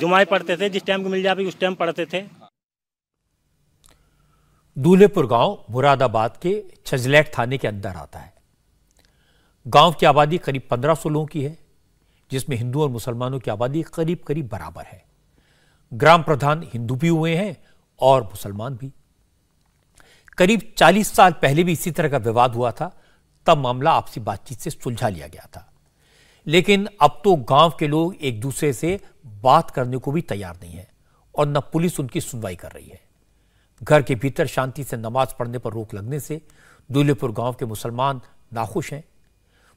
जुमा पढ़ते थे जिस टाइम को मिल जाए उस टाइम पढ़ते थे दूल्हेपुर गांव मुरादाबाद के छजलैट थाने के अंदर आता है गांव की आबादी करीब 1500 लोगों की है जिसमें हिंदू और मुसलमानों की आबादी करीब करीब बराबर है ग्राम प्रधान हिंदू भी हुए हैं और मुसलमान भी करीब 40 साल पहले भी इसी तरह का विवाद हुआ था तब मामला आपसी बातचीत से सुलझा लिया गया था लेकिन अब तो गांव के लोग एक दूसरे से बात करने को भी तैयार नहीं है और न पुलिस उनकी सुनवाई कर रही है घर के भीतर शांति से नमाज पढ़ने पर रोक लगने से दूल्हेपुर गांव के मुसलमान नाखुश हैं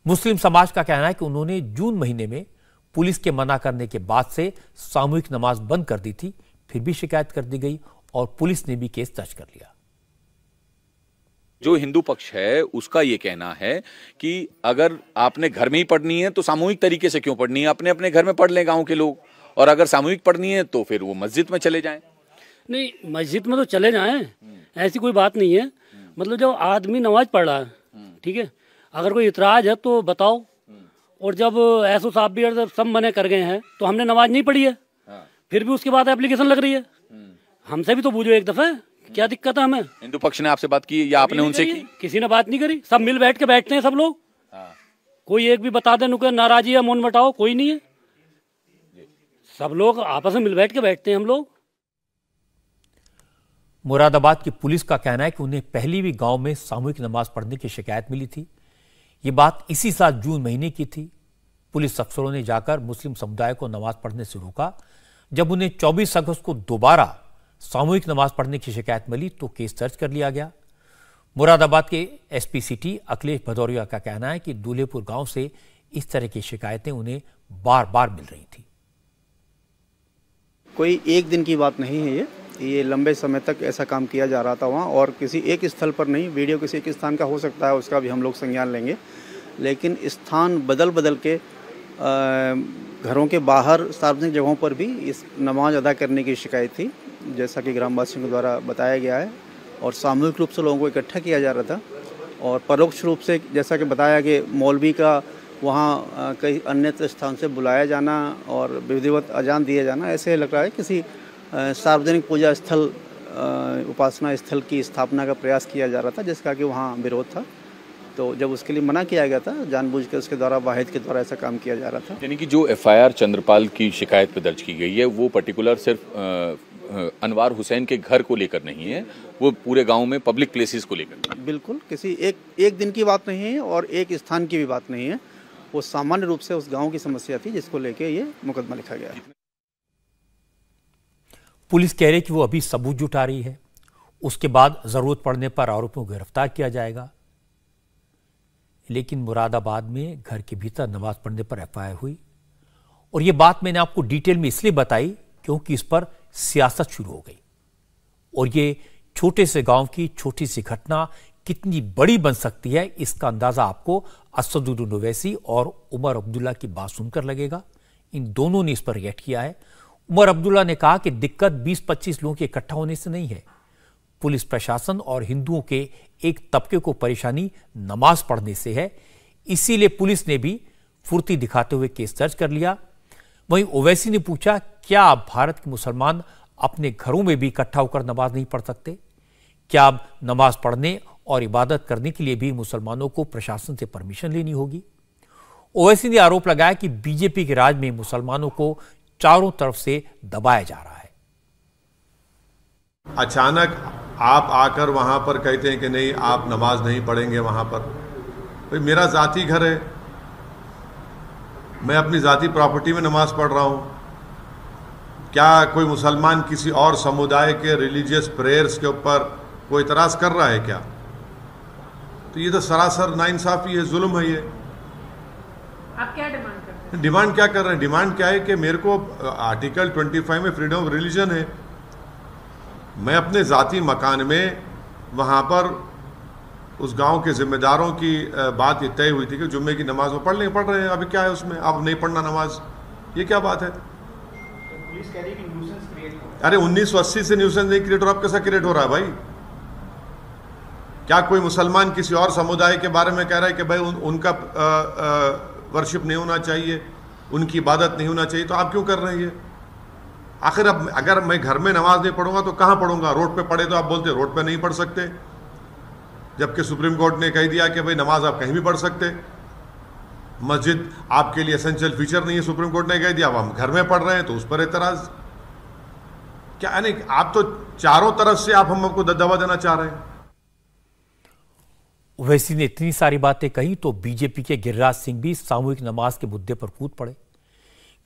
मुस्लिम समाज का कहना है कि उन्होंने जून महीने में पुलिस के मना करने के बाद से सामूहिक नमाज बंद कर दी थी फिर भी शिकायत कर दी गई और पुलिस ने भी केस दर्ज कर लिया जो हिंदू पक्ष है उसका यह कहना है कि अगर आपने घर में ही पढ़नी है तो सामूहिक तरीके से क्यों पढ़नी है अपने अपने घर में पढ़ लें गांव के लोग और अगर सामूहिक पढ़नी है तो फिर वो मस्जिद में चले जाएं नहीं मस्जिद में तो चले जाएं ऐसी कोई बात नहीं है मतलब जब आदमी नमाज पढ़ रहा है ठीक है अगर कोई इतराज है तो बताओ और जब ऐसो साहब भी सब मने कर गए हैं तो हमने नमाज नहीं पढ़ी है हाँ। फिर भी उसके बाद एप्लीकेशन लग रही है हमसे भी तो पूछो एक दफे क्या दिक्कत है हमें हिंदू पक्ष ने आपसे बात की या आपने उनसे की किसी ने बात नहीं करी सब मिल बैठ के बैठते हैं सब लोग हाँ। कोई एक भी बता दे नुकर नाराजी या मोन मटाओ कोई नहीं है सब लोग आपस में मिल बैठ के बैठते हैं हम लोग मुरादाबाद की पुलिस का कहना है कि उन्हें पहली भी गांव में सामूहिक नमाज पढ़ने की शिकायत मिली थी ये बात इसी साल जून महीने की थी पुलिस अफसरों ने जाकर मुस्लिम समुदाय को नमाज पढ़ने से रोका जब उन्हें 24 अगस्त को दोबारा सामूहिक नमाज पढ़ने की शिकायत मिली तो केस दर्ज कर लिया गया मुरादाबाद के एसपी सिटी अखिलेश भदौरिया का कहना है कि दूल्हेपुर गांव से इस तरह की शिकायतें उन्हें बार बार मिल रही थी कोई एक दिन की बात नहीं है ये ये लंबे समय तक ऐसा काम किया जा रहा था वहाँ और किसी एक स्थल पर नहीं वीडियो किसी एक स्थान का हो सकता है उसका भी हम लोग संज्ञान लेंगे लेकिन स्थान बदल बदल के घरों के बाहर सार्वजनिक जगहों पर भी इस नमाज अदा करने की शिकायत थी जैसा कि ग्रामवासियों के द्वारा बताया गया है और सामूहिक रूप से लोगों को इकट्ठा किया जा रहा था और परोक्ष रूप से जैसा कि बताया कि मौलवी का वहाँ कई अन्य स्थान से बुलाया जाना और विधिवत अजान दिया जाना ऐसे लग रहा है किसी सार्वजनिक पूजा स्थल उपासना स्थल की स्थापना का प्रयास किया जा रहा था जिसका कि वहाँ विरोध था तो जब उसके लिए मना किया गया था जानबूझ के उसके द्वारा वाहिद के द्वारा ऐसा काम किया जा रहा था यानी कि जो एफआईआर चंद्रपाल की शिकायत पर दर्ज की गई है वो पर्टिकुलर सिर्फ अनवार हुसैन के घर को लेकर नहीं है वो पूरे गांव में पब्लिक प्लेसेस को लेकर बिल्कुल किसी एक एक दिन की बात नहीं है और एक स्थान की भी बात नहीं है वो सामान्य रूप से उस गाँव की समस्या थी जिसको लेके ये मुकदमा लिखा गया है पुलिस कह रही कि वो अभी सबूत जुटा रही है उसके बाद ज़रूरत पड़ने पर आरोपियों को गिरफ्तार किया जाएगा लेकिन मुरादाबाद में घर के भीतर नमाज पढ़ने पर एफ हुई और यह बात मैंने आपको डिटेल में इसलिए बताई क्योंकि इस पर सियासत शुरू हो गई और ये छोटे से गांव की छोटी सी घटना कितनी बड़ी बन सकती है इसका अंदाज़ा आपको असदुद्दीन ओवैसी और उमर अब्दुल्ला की बात सुनकर लगेगा इन दोनों ने इस पर रिएक्ट किया है उमर अब्दुल्ला ने कहा कि दिक्कत 20-25 लोगों के इकट्ठा होने से नहीं है पुलिस प्रशासन और हिंदुओं के एक तबके को परेशानी नमाज पढ़ने से है इसीलिए पुलिस ने भी फुर्ती दिखाते हुए केस दर्ज कर लिया वहीं ओवैसी ने पूछा क्या आप भारत के मुसलमान अपने घरों में भी इकट्ठा होकर नमाज नहीं पढ़ सकते क्या अब नमाज पढ़ने और इबादत करने के लिए भी मुसलमानों को प्रशासन से परमिशन लेनी होगी ओवैसी ने आरोप लगाया कि बीजेपी के राज में मुसलमानों को चारों तरफ से दबाया जा रहा है अचानक आप आकर वहां पर कहते हैं कि नहीं आप नमाज नहीं पढ़ेंगे वहां पर भाई मेरा जाति घर है मैं अपनी जाति प्रॉपर्टी में नमाज़ पढ़ रहा हूं क्या कोई मुसलमान किसी और समुदाय के रिलीजियस प्रेयर्स के ऊपर कोई इतराज़ कर रहा है क्या तो ये तो सरासर नाइंसाफ़ी है जुल्म है ये आप क्या डिमांड कर डिमांड क्या कर रहे हैं डिमांड क्या है कि मेरे को आर्टिकल 25 में फ्रीडम ऑफ रिलीजन है मैं अपने ज़ाती मकान में वहाँ पर उस गांव के जिम्मेदारों की बात ये तय हुई थी कि जुम्मे की नमाज वो पढ़ लेंगे पढ़ रहे हैं अभी क्या है उसमें अब नहीं पढ़ना नमाज ये क्या बात है अरे उन्नीस सौ अस्सी से न्यूसेंस नहीं क्रिएट हो रहा अब कैसा क्रिएट हो रहा है भाई क्या कोई मुसलमान किसी और समुदाय के बारे में कह रहा है कि भाई उन, उनका आ, आ, वर्शिप नहीं होना चाहिए उनकी इबादत नहीं होना चाहिए तो आप क्यों कर रहे हैं ये आखिर अब अगर मैं घर में नमाज नहीं पढ़ूंगा तो कहाँ पढ़ूंगा रोड पे पढ़े तो आप बोलते रोड पे नहीं पढ़ सकते जबकि सुप्रीम कोर्ट ने कह दिया कि भाई नमाज आप कहीं भी पढ़ सकते मस्जिद आपके लिए असेंशियल फीचर नहीं है सुप्रीम कोर्ट ने कह दिया अब हम घर में पढ़ रहे हैं तो उस पर एतराज़ क्या यानी आप तो चारों तरफ से आप हमको दबा देना चाह रहे हैं ओवैसी ने इतनी सारी बातें कही तो बीजेपी के गिरिराज सिंह भी सामूहिक नमाज के मुद्दे पर कूद पड़े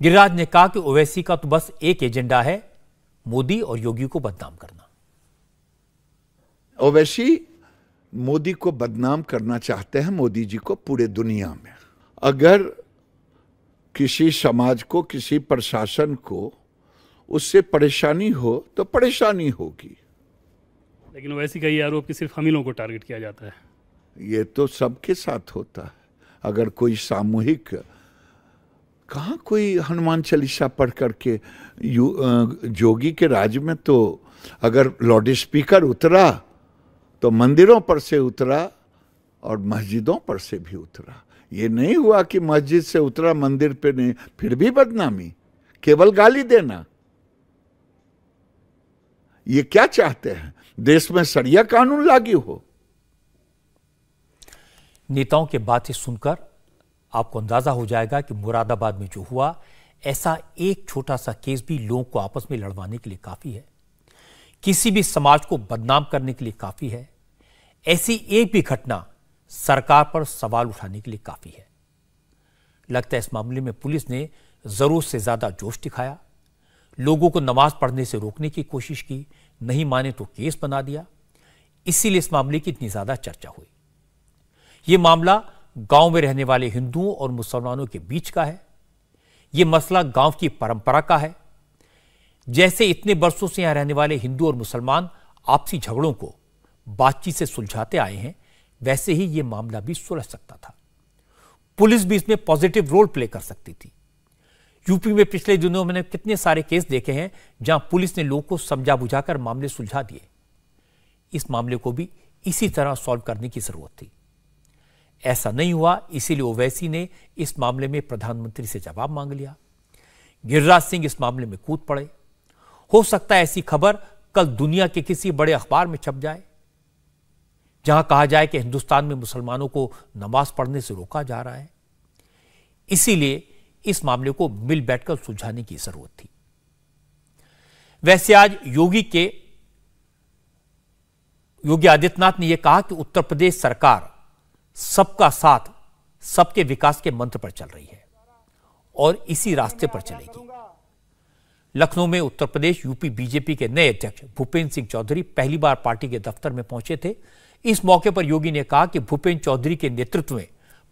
गिरिराज ने कहा कि ओवैसी का तो बस एक एजेंडा है मोदी और योगी को बदनाम करना ओवैसी मोदी को बदनाम करना चाहते हैं मोदी जी को पूरे दुनिया में अगर किसी समाज को किसी प्रशासन को उससे परेशानी हो तो परेशानी होगी लेकिन ओवैसी का ये आरोप कि सिर्फ हम ही लोगों को टारगेट किया जाता है ये तो सबके साथ होता है अगर कोई सामूहिक कहाँ कोई हनुमान चालीसा पढ़ करके यू जोगी के राज्य में तो अगर लाउड स्पीकर उतरा तो मंदिरों पर से उतरा और मस्जिदों पर से भी उतरा ये नहीं हुआ कि मस्जिद से उतरा मंदिर पे नहीं फिर भी बदनामी केवल गाली देना ये क्या चाहते हैं देश में सरिया कानून लागू हो नेताओं की बातें सुनकर आपको अंदाजा हो जाएगा कि मुरादाबाद में जो हुआ ऐसा एक छोटा सा केस भी लोगों को आपस में लड़वाने के लिए काफी है किसी भी समाज को बदनाम करने के लिए काफी है ऐसी एक भी घटना सरकार पर सवाल उठाने के लिए काफी है लगता है इस मामले में पुलिस ने जरूर से ज्यादा जोश दिखाया लोगों को नमाज पढ़ने से रोकने की कोशिश की नहीं माने तो केस बना दिया इसीलिए इस मामले की इतनी ज्यादा चर्चा हुई यह मामला गांव में रहने वाले हिंदुओं और मुसलमानों के बीच का है यह मसला गांव की परंपरा का है जैसे इतने वर्षों से यहां रहने वाले हिंदू और मुसलमान आपसी झगड़ों को बातचीत से सुलझाते आए हैं वैसे ही यह मामला भी सुलझ सकता था पुलिस भी इसमें पॉजिटिव रोल प्ले कर सकती थी यूपी में पिछले दिनों मैंने कितने सारे केस देखे हैं जहां पुलिस ने लोगों को समझा बुझाकर मामले सुलझा दिए इस मामले को भी इसी तरह सॉल्व करने की जरूरत थी ऐसा नहीं हुआ इसीलिए ओवैसी ने इस मामले में प्रधानमंत्री से जवाब मांग लिया गिरिराज सिंह इस मामले में कूद पड़े हो सकता है ऐसी खबर कल दुनिया के किसी बड़े अखबार में छप जाए जहां कहा जाए कि हिंदुस्तान में मुसलमानों को नमाज पढ़ने से रोका जा रहा है इसीलिए इस मामले को मिल बैठकर सुलझाने की जरूरत थी वैसे आज योगी के योगी आदित्यनाथ ने यह कहा कि उत्तर प्रदेश सरकार सबका साथ सबके विकास के मंत्र पर चल रही है और इसी रास्ते पर चलेगी लखनऊ में उत्तर प्रदेश यूपी बीजेपी के नए अध्यक्ष भूपेंद्र सिंह चौधरी पहली बार पार्टी के दफ्तर में पहुंचे थे इस मौके पर योगी ने कहा कि भूपेंद्र चौधरी के नेतृत्व में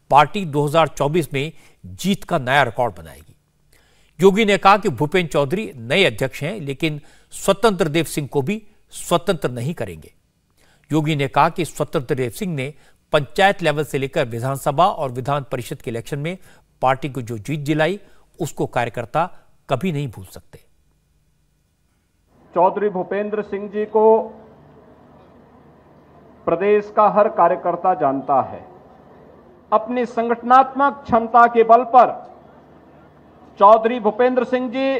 पार्टी 2024 में जीत का नया रिकॉर्ड बनाएगी योगी ने कहा कि भूपेंद्र चौधरी नए अध्यक्ष हैं लेकिन स्वतंत्र देव सिंह को भी स्वतंत्र नहीं करेंगे योगी ने कहा कि स्वतंत्र देव सिंह ने पंचायत लेवल से लेकर विधानसभा और विधान परिषद के इलेक्शन में पार्टी को जो जीत दिलाई उसको कार्यकर्ता कभी नहीं भूल सकते चौधरी भूपेंद्र सिंह जी को प्रदेश का हर कार्यकर्ता जानता है अपनी संगठनात्मक क्षमता के बल पर चौधरी भूपेंद्र सिंह जी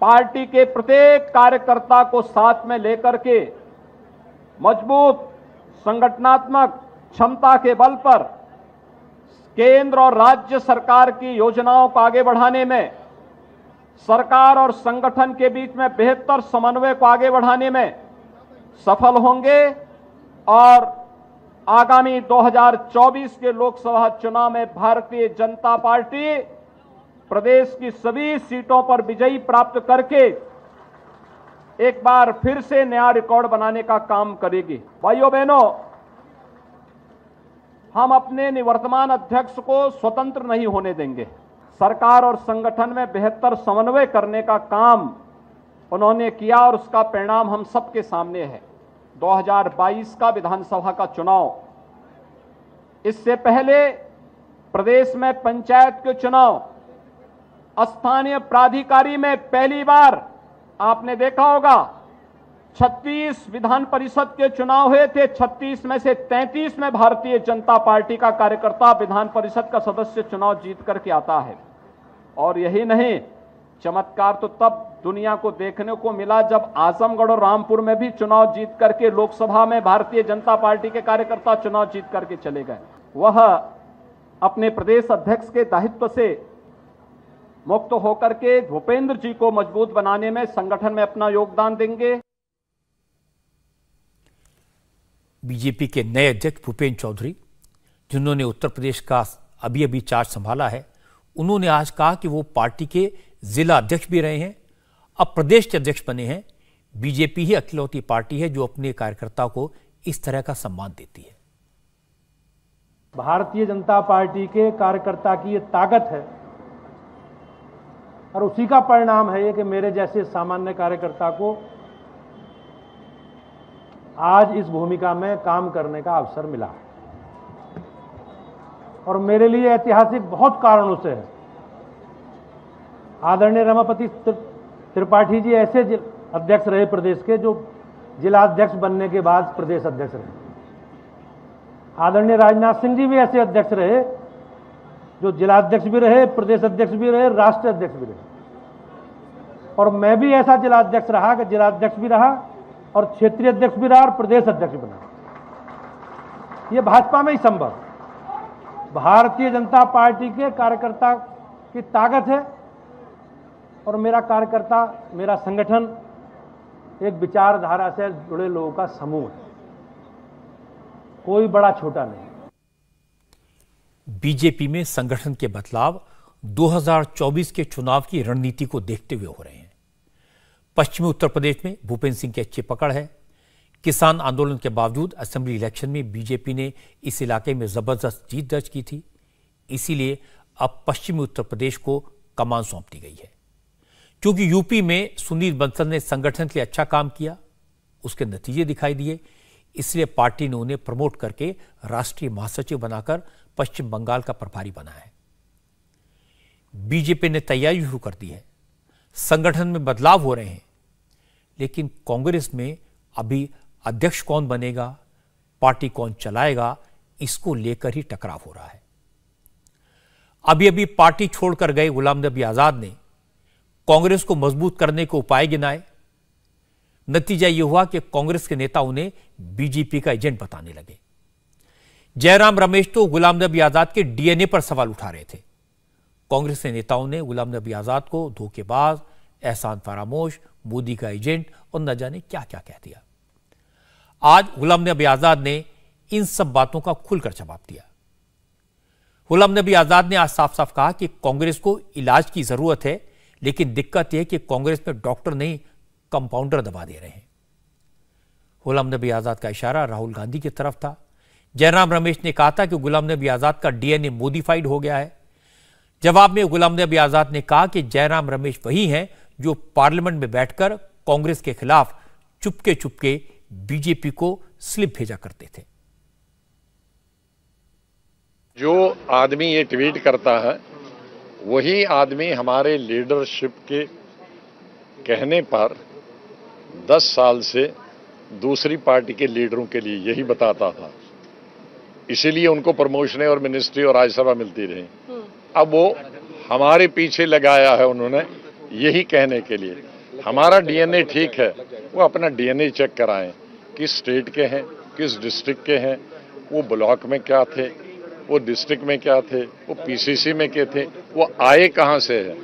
पार्टी के प्रत्येक कार्यकर्ता को साथ में लेकर के मजबूत संगठनात्मक क्षमता के बल पर केंद्र और राज्य सरकार की योजनाओं को आगे बढ़ाने में सरकार और संगठन के बीच में बेहतर समन्वय को आगे बढ़ाने में सफल होंगे और आगामी 2024 के लोकसभा चुनाव में भारतीय जनता पार्टी प्रदेश की सभी सीटों पर विजयी प्राप्त करके एक बार फिर से नया रिकॉर्ड बनाने का काम करेगी भाइयों बहनों हम अपने निवर्तमान अध्यक्ष को स्वतंत्र नहीं होने देंगे सरकार और संगठन में बेहतर समन्वय करने का काम उन्होंने किया और उसका परिणाम हम सबके सामने है 2022 का विधानसभा का चुनाव इससे पहले प्रदेश में पंचायत के चुनाव स्थानीय प्राधिकारी में पहली बार आपने देखा होगा 36 विधान परिषद के चुनाव हुए थे 36 में से 33 में भारतीय जनता पार्टी का कार्यकर्ता विधान परिषद का सदस्य चुनाव जीत करके आता है और यही नहीं चमत्कार तो तब दुनिया को देखने को मिला जब आजमगढ़ और रामपुर में भी चुनाव जीत करके लोकसभा में भारतीय जनता पार्टी के कार्यकर्ता चुनाव जीत करके चले गए वह अपने प्रदेश अध्यक्ष के दायित्व से मुक्त होकर के भूपेंद्र जी को मजबूत बनाने में संगठन में अपना योगदान देंगे बीजेपी के नए अध्यक्ष भूपेंद्र चौधरी जिन्होंने उत्तर प्रदेश का अभी अभी चार्ज संभाला है उन्होंने आज कहा कि वो पार्टी के जिला अध्यक्ष भी रहे हैं अब प्रदेश के अध्यक्ष बने हैं बीजेपी ही अखिलौती पार्टी है जो अपने कार्यकर्ता को इस तरह का सम्मान देती है भारतीय जनता पार्टी के कार्यकर्ता की ये ताकत है और उसी का परिणाम है ये कि मेरे जैसे सामान्य कार्यकर्ता को आज इस भूमिका में काम करने का अवसर मिला और मेरे लिए ऐतिहासिक बहुत कारणों से है आदरणीय रमापति त्रिपाठी जी ऐसे अध्यक्ष रहे प्रदेश के जो जिला अध्यक्ष बनने के बाद प्रदेश अध्यक्ष रहे आदरणीय राजनाथ सिंह जी भी ऐसे अध्यक्ष रहे जो जिलाध्यक्ष भी रहे प्रदेश अध्यक्ष भी रहे राष्ट्रीय अध्यक्ष भी रहे और मैं भी ऐसा जिलाध्यक्ष रहा कि जिलाध्यक्ष भी रहा और क्षेत्रीय अध्यक्ष भी रहा और प्रदेश अध्यक्ष भी बना यह भाजपा में ही संभव भारतीय जनता पार्टी के कार्यकर्ता की ताकत है और मेरा कार्यकर्ता मेरा संगठन एक विचारधारा से जुड़े लोगों का समूह है कोई बड़ा छोटा नहीं बीजेपी में संगठन के बदलाव 2024 के चुनाव की रणनीति को देखते हुए हो रहे हैं पश्चिमी उत्तर प्रदेश में भूपेंद्र सिंह की अच्छी पकड़ है किसान आंदोलन के बावजूद असेंबली इलेक्शन में बीजेपी ने इस इलाके में जबरदस्त जीत दर्ज की थी इसीलिए अब पश्चिमी उत्तर प्रदेश को कमान सौंप दी गई है क्योंकि यूपी में सुनील बंसल ने संगठन के लिए अच्छा काम किया उसके नतीजे दिखाई दिए इसलिए पार्टी ने उन्हें प्रमोट करके राष्ट्रीय महासचिव बनाकर पश्चिम बंगाल का प्रभारी बना है बीजेपी ने तैयारी शुरू कर दी है संगठन में बदलाव हो रहे हैं लेकिन कांग्रेस में अभी अध्यक्ष कौन बनेगा पार्टी कौन चलाएगा इसको लेकर ही टकराव हो रहा है अभी अभी पार्टी छोड़कर गए गुलाम नबी आजाद ने कांग्रेस को मजबूत करने के उपाय गिनाए नतीजा यह हुआ कि कांग्रेस के नेता उन्हें बीजेपी का एजेंट बताने लगे जयराम रमेश तो गुलाम नबी आजाद के डीएनए पर सवाल उठा रहे थे कांग्रेस के नेताओं ने गुलाम नबी आजाद को धोखेबाज एहसान फरामोश मोदी का एजेंट और न जाने क्या क्या कह दिया आज गुलाम नबी आजाद ने इन सब बातों का खुलकर जवाब दिया गुलाम नबी आजाद ने आज साफ साफ कहा कि कांग्रेस को इलाज की जरूरत है लेकिन दिक्कत यह कि कांग्रेस में डॉक्टर नहीं कंपाउंडर दबा दे रहे हैं गुलाम नबी आजाद का इशारा राहुल गांधी की तरफ था जयराम रमेश ने कहा था कि गुलाम नबी आज़ाद का डीएनए मोडिफाइड हो गया है जवाब में गुलाम नबी आज़ाद ने कहा कि जयराम रमेश वही हैं जो पार्लियामेंट में बैठकर कांग्रेस के खिलाफ चुपके चुपके बीजेपी को स्लिप भेजा करते थे जो आदमी ये ट्वीट करता है वही आदमी हमारे लीडरशिप के कहने पर 10 साल से दूसरी पार्टी के लीडरों के लिए यही बताता था इसीलिए उनको प्रमोशनें और मिनिस्ट्री और राज्यसभा मिलती रही हम्म। अब वो हमारे पीछे लगाया है उन्होंने यही कहने के लिए हमारा डीएनए ठीक है वो अपना डीएनए चेक कराएं किस स्टेट के हैं किस डिस्ट्रिक्ट के हैं वो ब्लॉक में क्या थे वो डिस्ट्रिक्ट में क्या थे वो पीसीसी में के थे वो आए कहाँ से है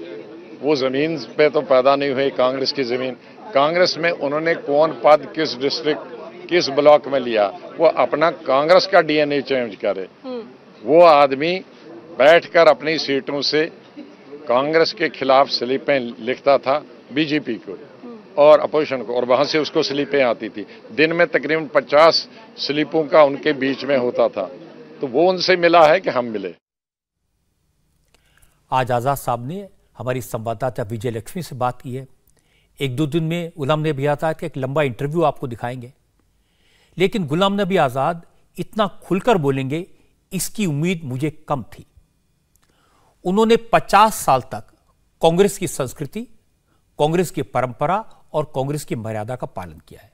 वो ज़मीन पे तो पैदा नहीं हुए कांग्रेस की ज़मीन कांग्रेस में उन्होंने कौन पद किस डिस्ट्रिक्ट किस ब्लॉक में लिया वो अपना कांग्रेस का डीएनए चेंज करे हम्म। वो आदमी बैठकर अपनी सीटों से कांग्रेस के खिलाफ स्लिपें लिखता था बीजेपी को हम्म। और अपोजिशन को और वहां से उसको स्लिपें आती थी दिन में तकरीबन 50 स्लिपों का उनके बीच में होता था तो वो उनसे मिला है कि हम मिले आज आज़ाद साहब ने हमारी संवाददाता विजय लक्ष्मी से बात की है एक दो दिन में उलम ने भी आता है कि एक लंबा इंटरव्यू आपको दिखाएंगे लेकिन गुलाम नबी आज़ाद इतना खुलकर बोलेंगे इसकी उम्मीद मुझे कम थी उन्होंने 50 साल तक कांग्रेस की संस्कृति कांग्रेस की परंपरा और कांग्रेस की मर्यादा का पालन किया है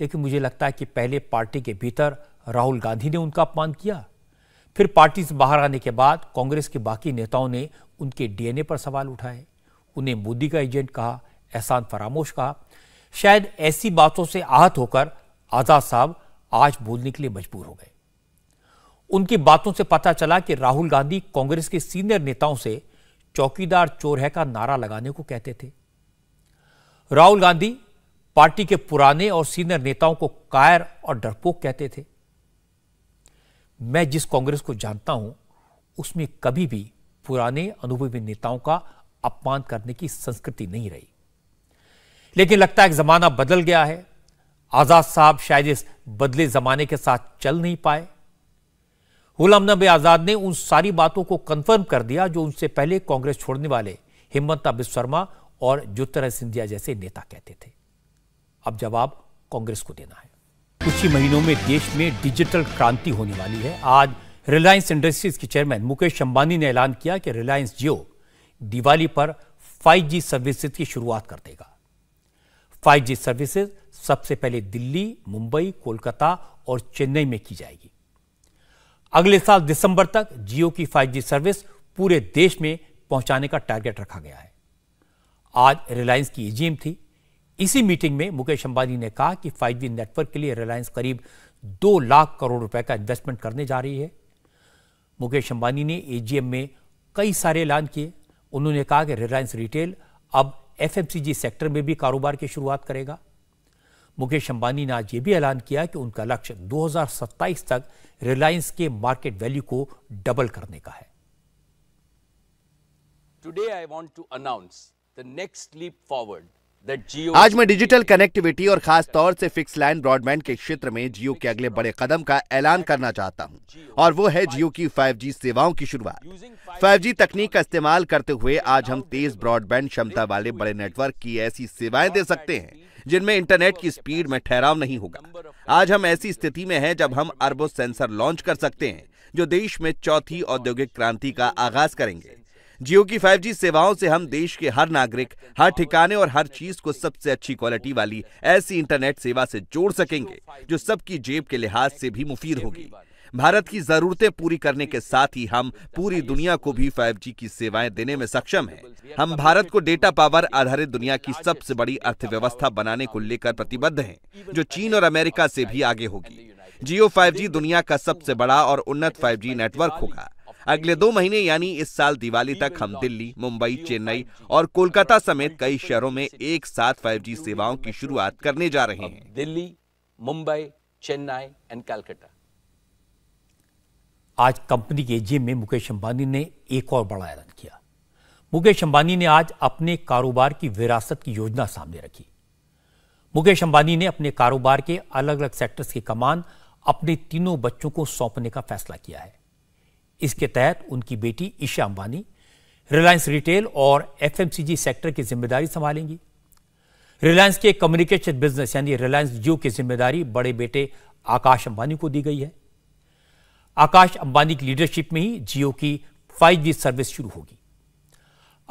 लेकिन मुझे लगता है कि पहले पार्टी के भीतर राहुल गांधी ने उनका अपमान किया फिर पार्टी से बाहर आने के बाद कांग्रेस के बाकी नेताओं ने उनके डीएनए पर सवाल उठाए उन्हें मोदी का एजेंट कहा एहसान फरामोश कहा शायद ऐसी बातों से आहत होकर आज़ाद साहब आज बोलने के लिए मजबूर हो गए उनकी बातों से पता चला कि राहुल गांधी कांग्रेस के सीनियर नेताओं से चौकीदार चोर है का नारा लगाने को कहते थे राहुल गांधी पार्टी के पुराने और सीनियर नेताओं को कायर और डरपोक कहते थे मैं जिस कांग्रेस को जानता हूं उसमें कभी भी पुराने अनुभवी नेताओं का अपमान करने की संस्कृति नहीं रही लेकिन लगता है कि जमाना बदल गया है आज़ाद साहब शायद इस बदले ज़माने के साथ चल नहीं पाए गुलाम नबी आज़ाद ने उन सारी बातों को कन्फर्म कर दिया जो उनसे पहले कांग्रेस छोड़ने वाले हिम्मत अब शर्मा और ज्योतिराज सिंधिया जैसे नेता कहते थे अब जवाब कांग्रेस को देना है कुछ ही महीनों में देश में डिजिटल क्रांति होने वाली है आज रिलायंस इंडस्ट्रीज के चेयरमैन मुकेश अंबानी ने ऐलान किया कि रिलायंस जियो दिवाली पर 5G सर्विसेज की शुरुआत कर देगा 5G सर्विसेज सबसे पहले दिल्ली मुंबई कोलकाता और चेन्नई में की जाएगी अगले साल दिसंबर तक जियो की 5G सर्विस पूरे देश में पहुंचाने का टारगेट रखा गया है आज रिलायंस की एजीएम e थी इसी मीटिंग में मुकेश अंबानी ने कहा कि 5G नेटवर्क के लिए रिलायंस करीब दो लाख करोड़ रुपए का इन्वेस्टमेंट करने जा रही है मुकेश अंबानी ने एजीएम e में कई सारे ऐलान किए उन्होंने कहा कि रिलायंस रिटेल अब एफएमसीजी सेक्टर में भी कारोबार की शुरुआत करेगा मुकेश अंबानी ने आज ये भी ऐलान किया कि उनका लक्ष्य 2027 तक रिलायंस के मार्केट वैल्यू को डबल करने का है today I want to announce the next leap forward आज मैं डिजिटल कनेक्टिविटी और खास तौर से फिक्स लाइन ब्रॉडबैंड के क्षेत्र में जियो के अगले बड़े कदम का ऐलान करना चाहता हूं और वो है जियो की 5G सेवाओं की शुरुआत 5G तकनीक का इस्तेमाल करते हुए आज हम तेज ब्रॉडबैंड क्षमता वाले बड़े नेटवर्क की ऐसी सेवाएं दे सकते हैं जिनमें इंटरनेट की स्पीड में ठहराव नहीं होगा आज हम ऐसी स्थिति में है जब हम अरबों सेंसर लॉन्च कर सकते हैं जो देश में चौथी औद्योगिक क्रांति का आगाज करेंगे जियो की 5G सेवाओं से हम देश के हर नागरिक हर ठिकाने और हर चीज को सबसे अच्छी क्वालिटी वाली ऐसी इंटरनेट सेवा से जोड़ सकेंगे जो सबकी जेब के लिहाज से भी मुफीद होगी भारत की जरूरतें पूरी करने के साथ ही हम पूरी दुनिया को भी 5G की सेवाएं देने में सक्षम हैं। हम भारत को डेटा पावर आधारित दुनिया की सबसे बड़ी अर्थव्यवस्था बनाने को लेकर प्रतिबद्ध हैं, जो चीन और अमेरिका से भी आगे होगी जियो 5G दुनिया का सबसे बड़ा और उन्नत 5G नेटवर्क होगा अगले दो महीने यानी इस साल दिवाली तक हम दिल्ली मुंबई चेन्नई और कोलकाता समेत कई शहरों में एक साथ 5G सेवाओं की शुरुआत करने जा रहे हैं दिल्ली मुंबई चेन्नई एंड कलकत्ता आज कंपनी के जिम में मुकेश अंबानी ने एक और बड़ा ऐलान किया मुकेश अंबानी ने आज अपने कारोबार की विरासत की योजना सामने रखी मुकेश अंबानी ने अपने कारोबार के अलग अलग सेक्टर्स की कमान अपने तीनों बच्चों को सौंपने का फैसला किया है इसके तहत उनकी बेटी ईशा अंबानी रिलायंस रिटेल और एफएमसीजी सेक्टर की जिम्मेदारी संभालेंगी रिलायंस के कम्युनिकेशन बिजनेस यानी रिलायंस जियो की जिम्मेदारी बड़े बेटे आकाश अंबानी को दी गई है आकाश अंबानी की लीडरशिप में ही जियो की फाइव सर्विस शुरू होगी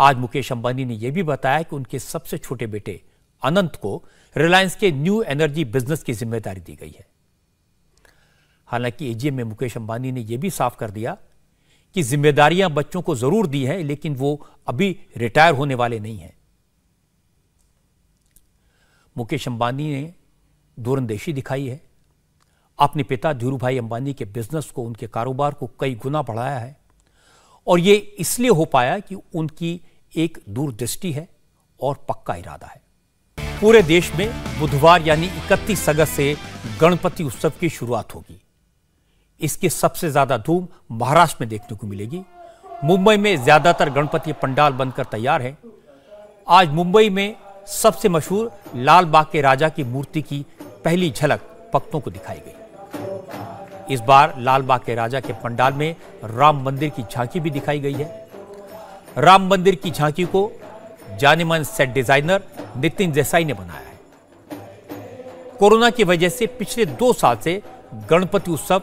आज मुकेश अंबानी ने यह भी बताया कि उनके सबसे छोटे बेटे अनंत को रिलायंस के न्यू एनर्जी बिजनेस की जिम्मेदारी दी गई है हालांकि एजीएम में मुकेश अंबानी ने यह भी साफ कर दिया की जिम्मेदारियां बच्चों को जरूर दी हैं लेकिन वो अभी रिटायर होने वाले नहीं हैं मुकेश अंबानी ने दूरंदेशी दिखाई है अपने पिता धीरू भाई अंबानी के बिजनेस को उनके कारोबार को कई गुना बढ़ाया है और ये इसलिए हो पाया कि उनकी एक दूरदृष्टि है और पक्का इरादा है पूरे देश में बुधवार यानी 31 अगस्त से गणपति उत्सव की शुरुआत होगी इसकी सबसे ज़्यादा धूम महाराष्ट्र में देखने को मिलेगी मुंबई में ज़्यादातर गणपति पंडाल बनकर तैयार है आज मुंबई में सबसे मशहूर लाल बाग के राजा की मूर्ति की पहली झलक भक्तों को दिखाई गई इस बार लाल बाग के राजा के पंडाल में राम मंदिर की झांकी भी दिखाई गई है राम मंदिर की झांकी को जाने मन सेट डिजाइनर नितिन देसाई ने बनाया है कोरोना की वजह से पिछले दो साल से गणपति उत्सव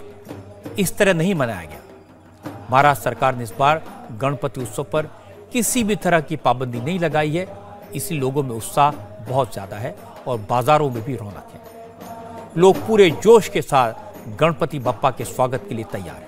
इस तरह नहीं मनाया गया महाराष्ट्र सरकार ने इस बार गणपति उत्सव पर किसी भी तरह की पाबंदी नहीं लगाई है इसी लोगों में उत्साह बहुत ज्यादा है और बाजारों में भी रौनक है लोग पूरे जोश के साथ गणपति बप्पा के स्वागत के लिए तैयार हैं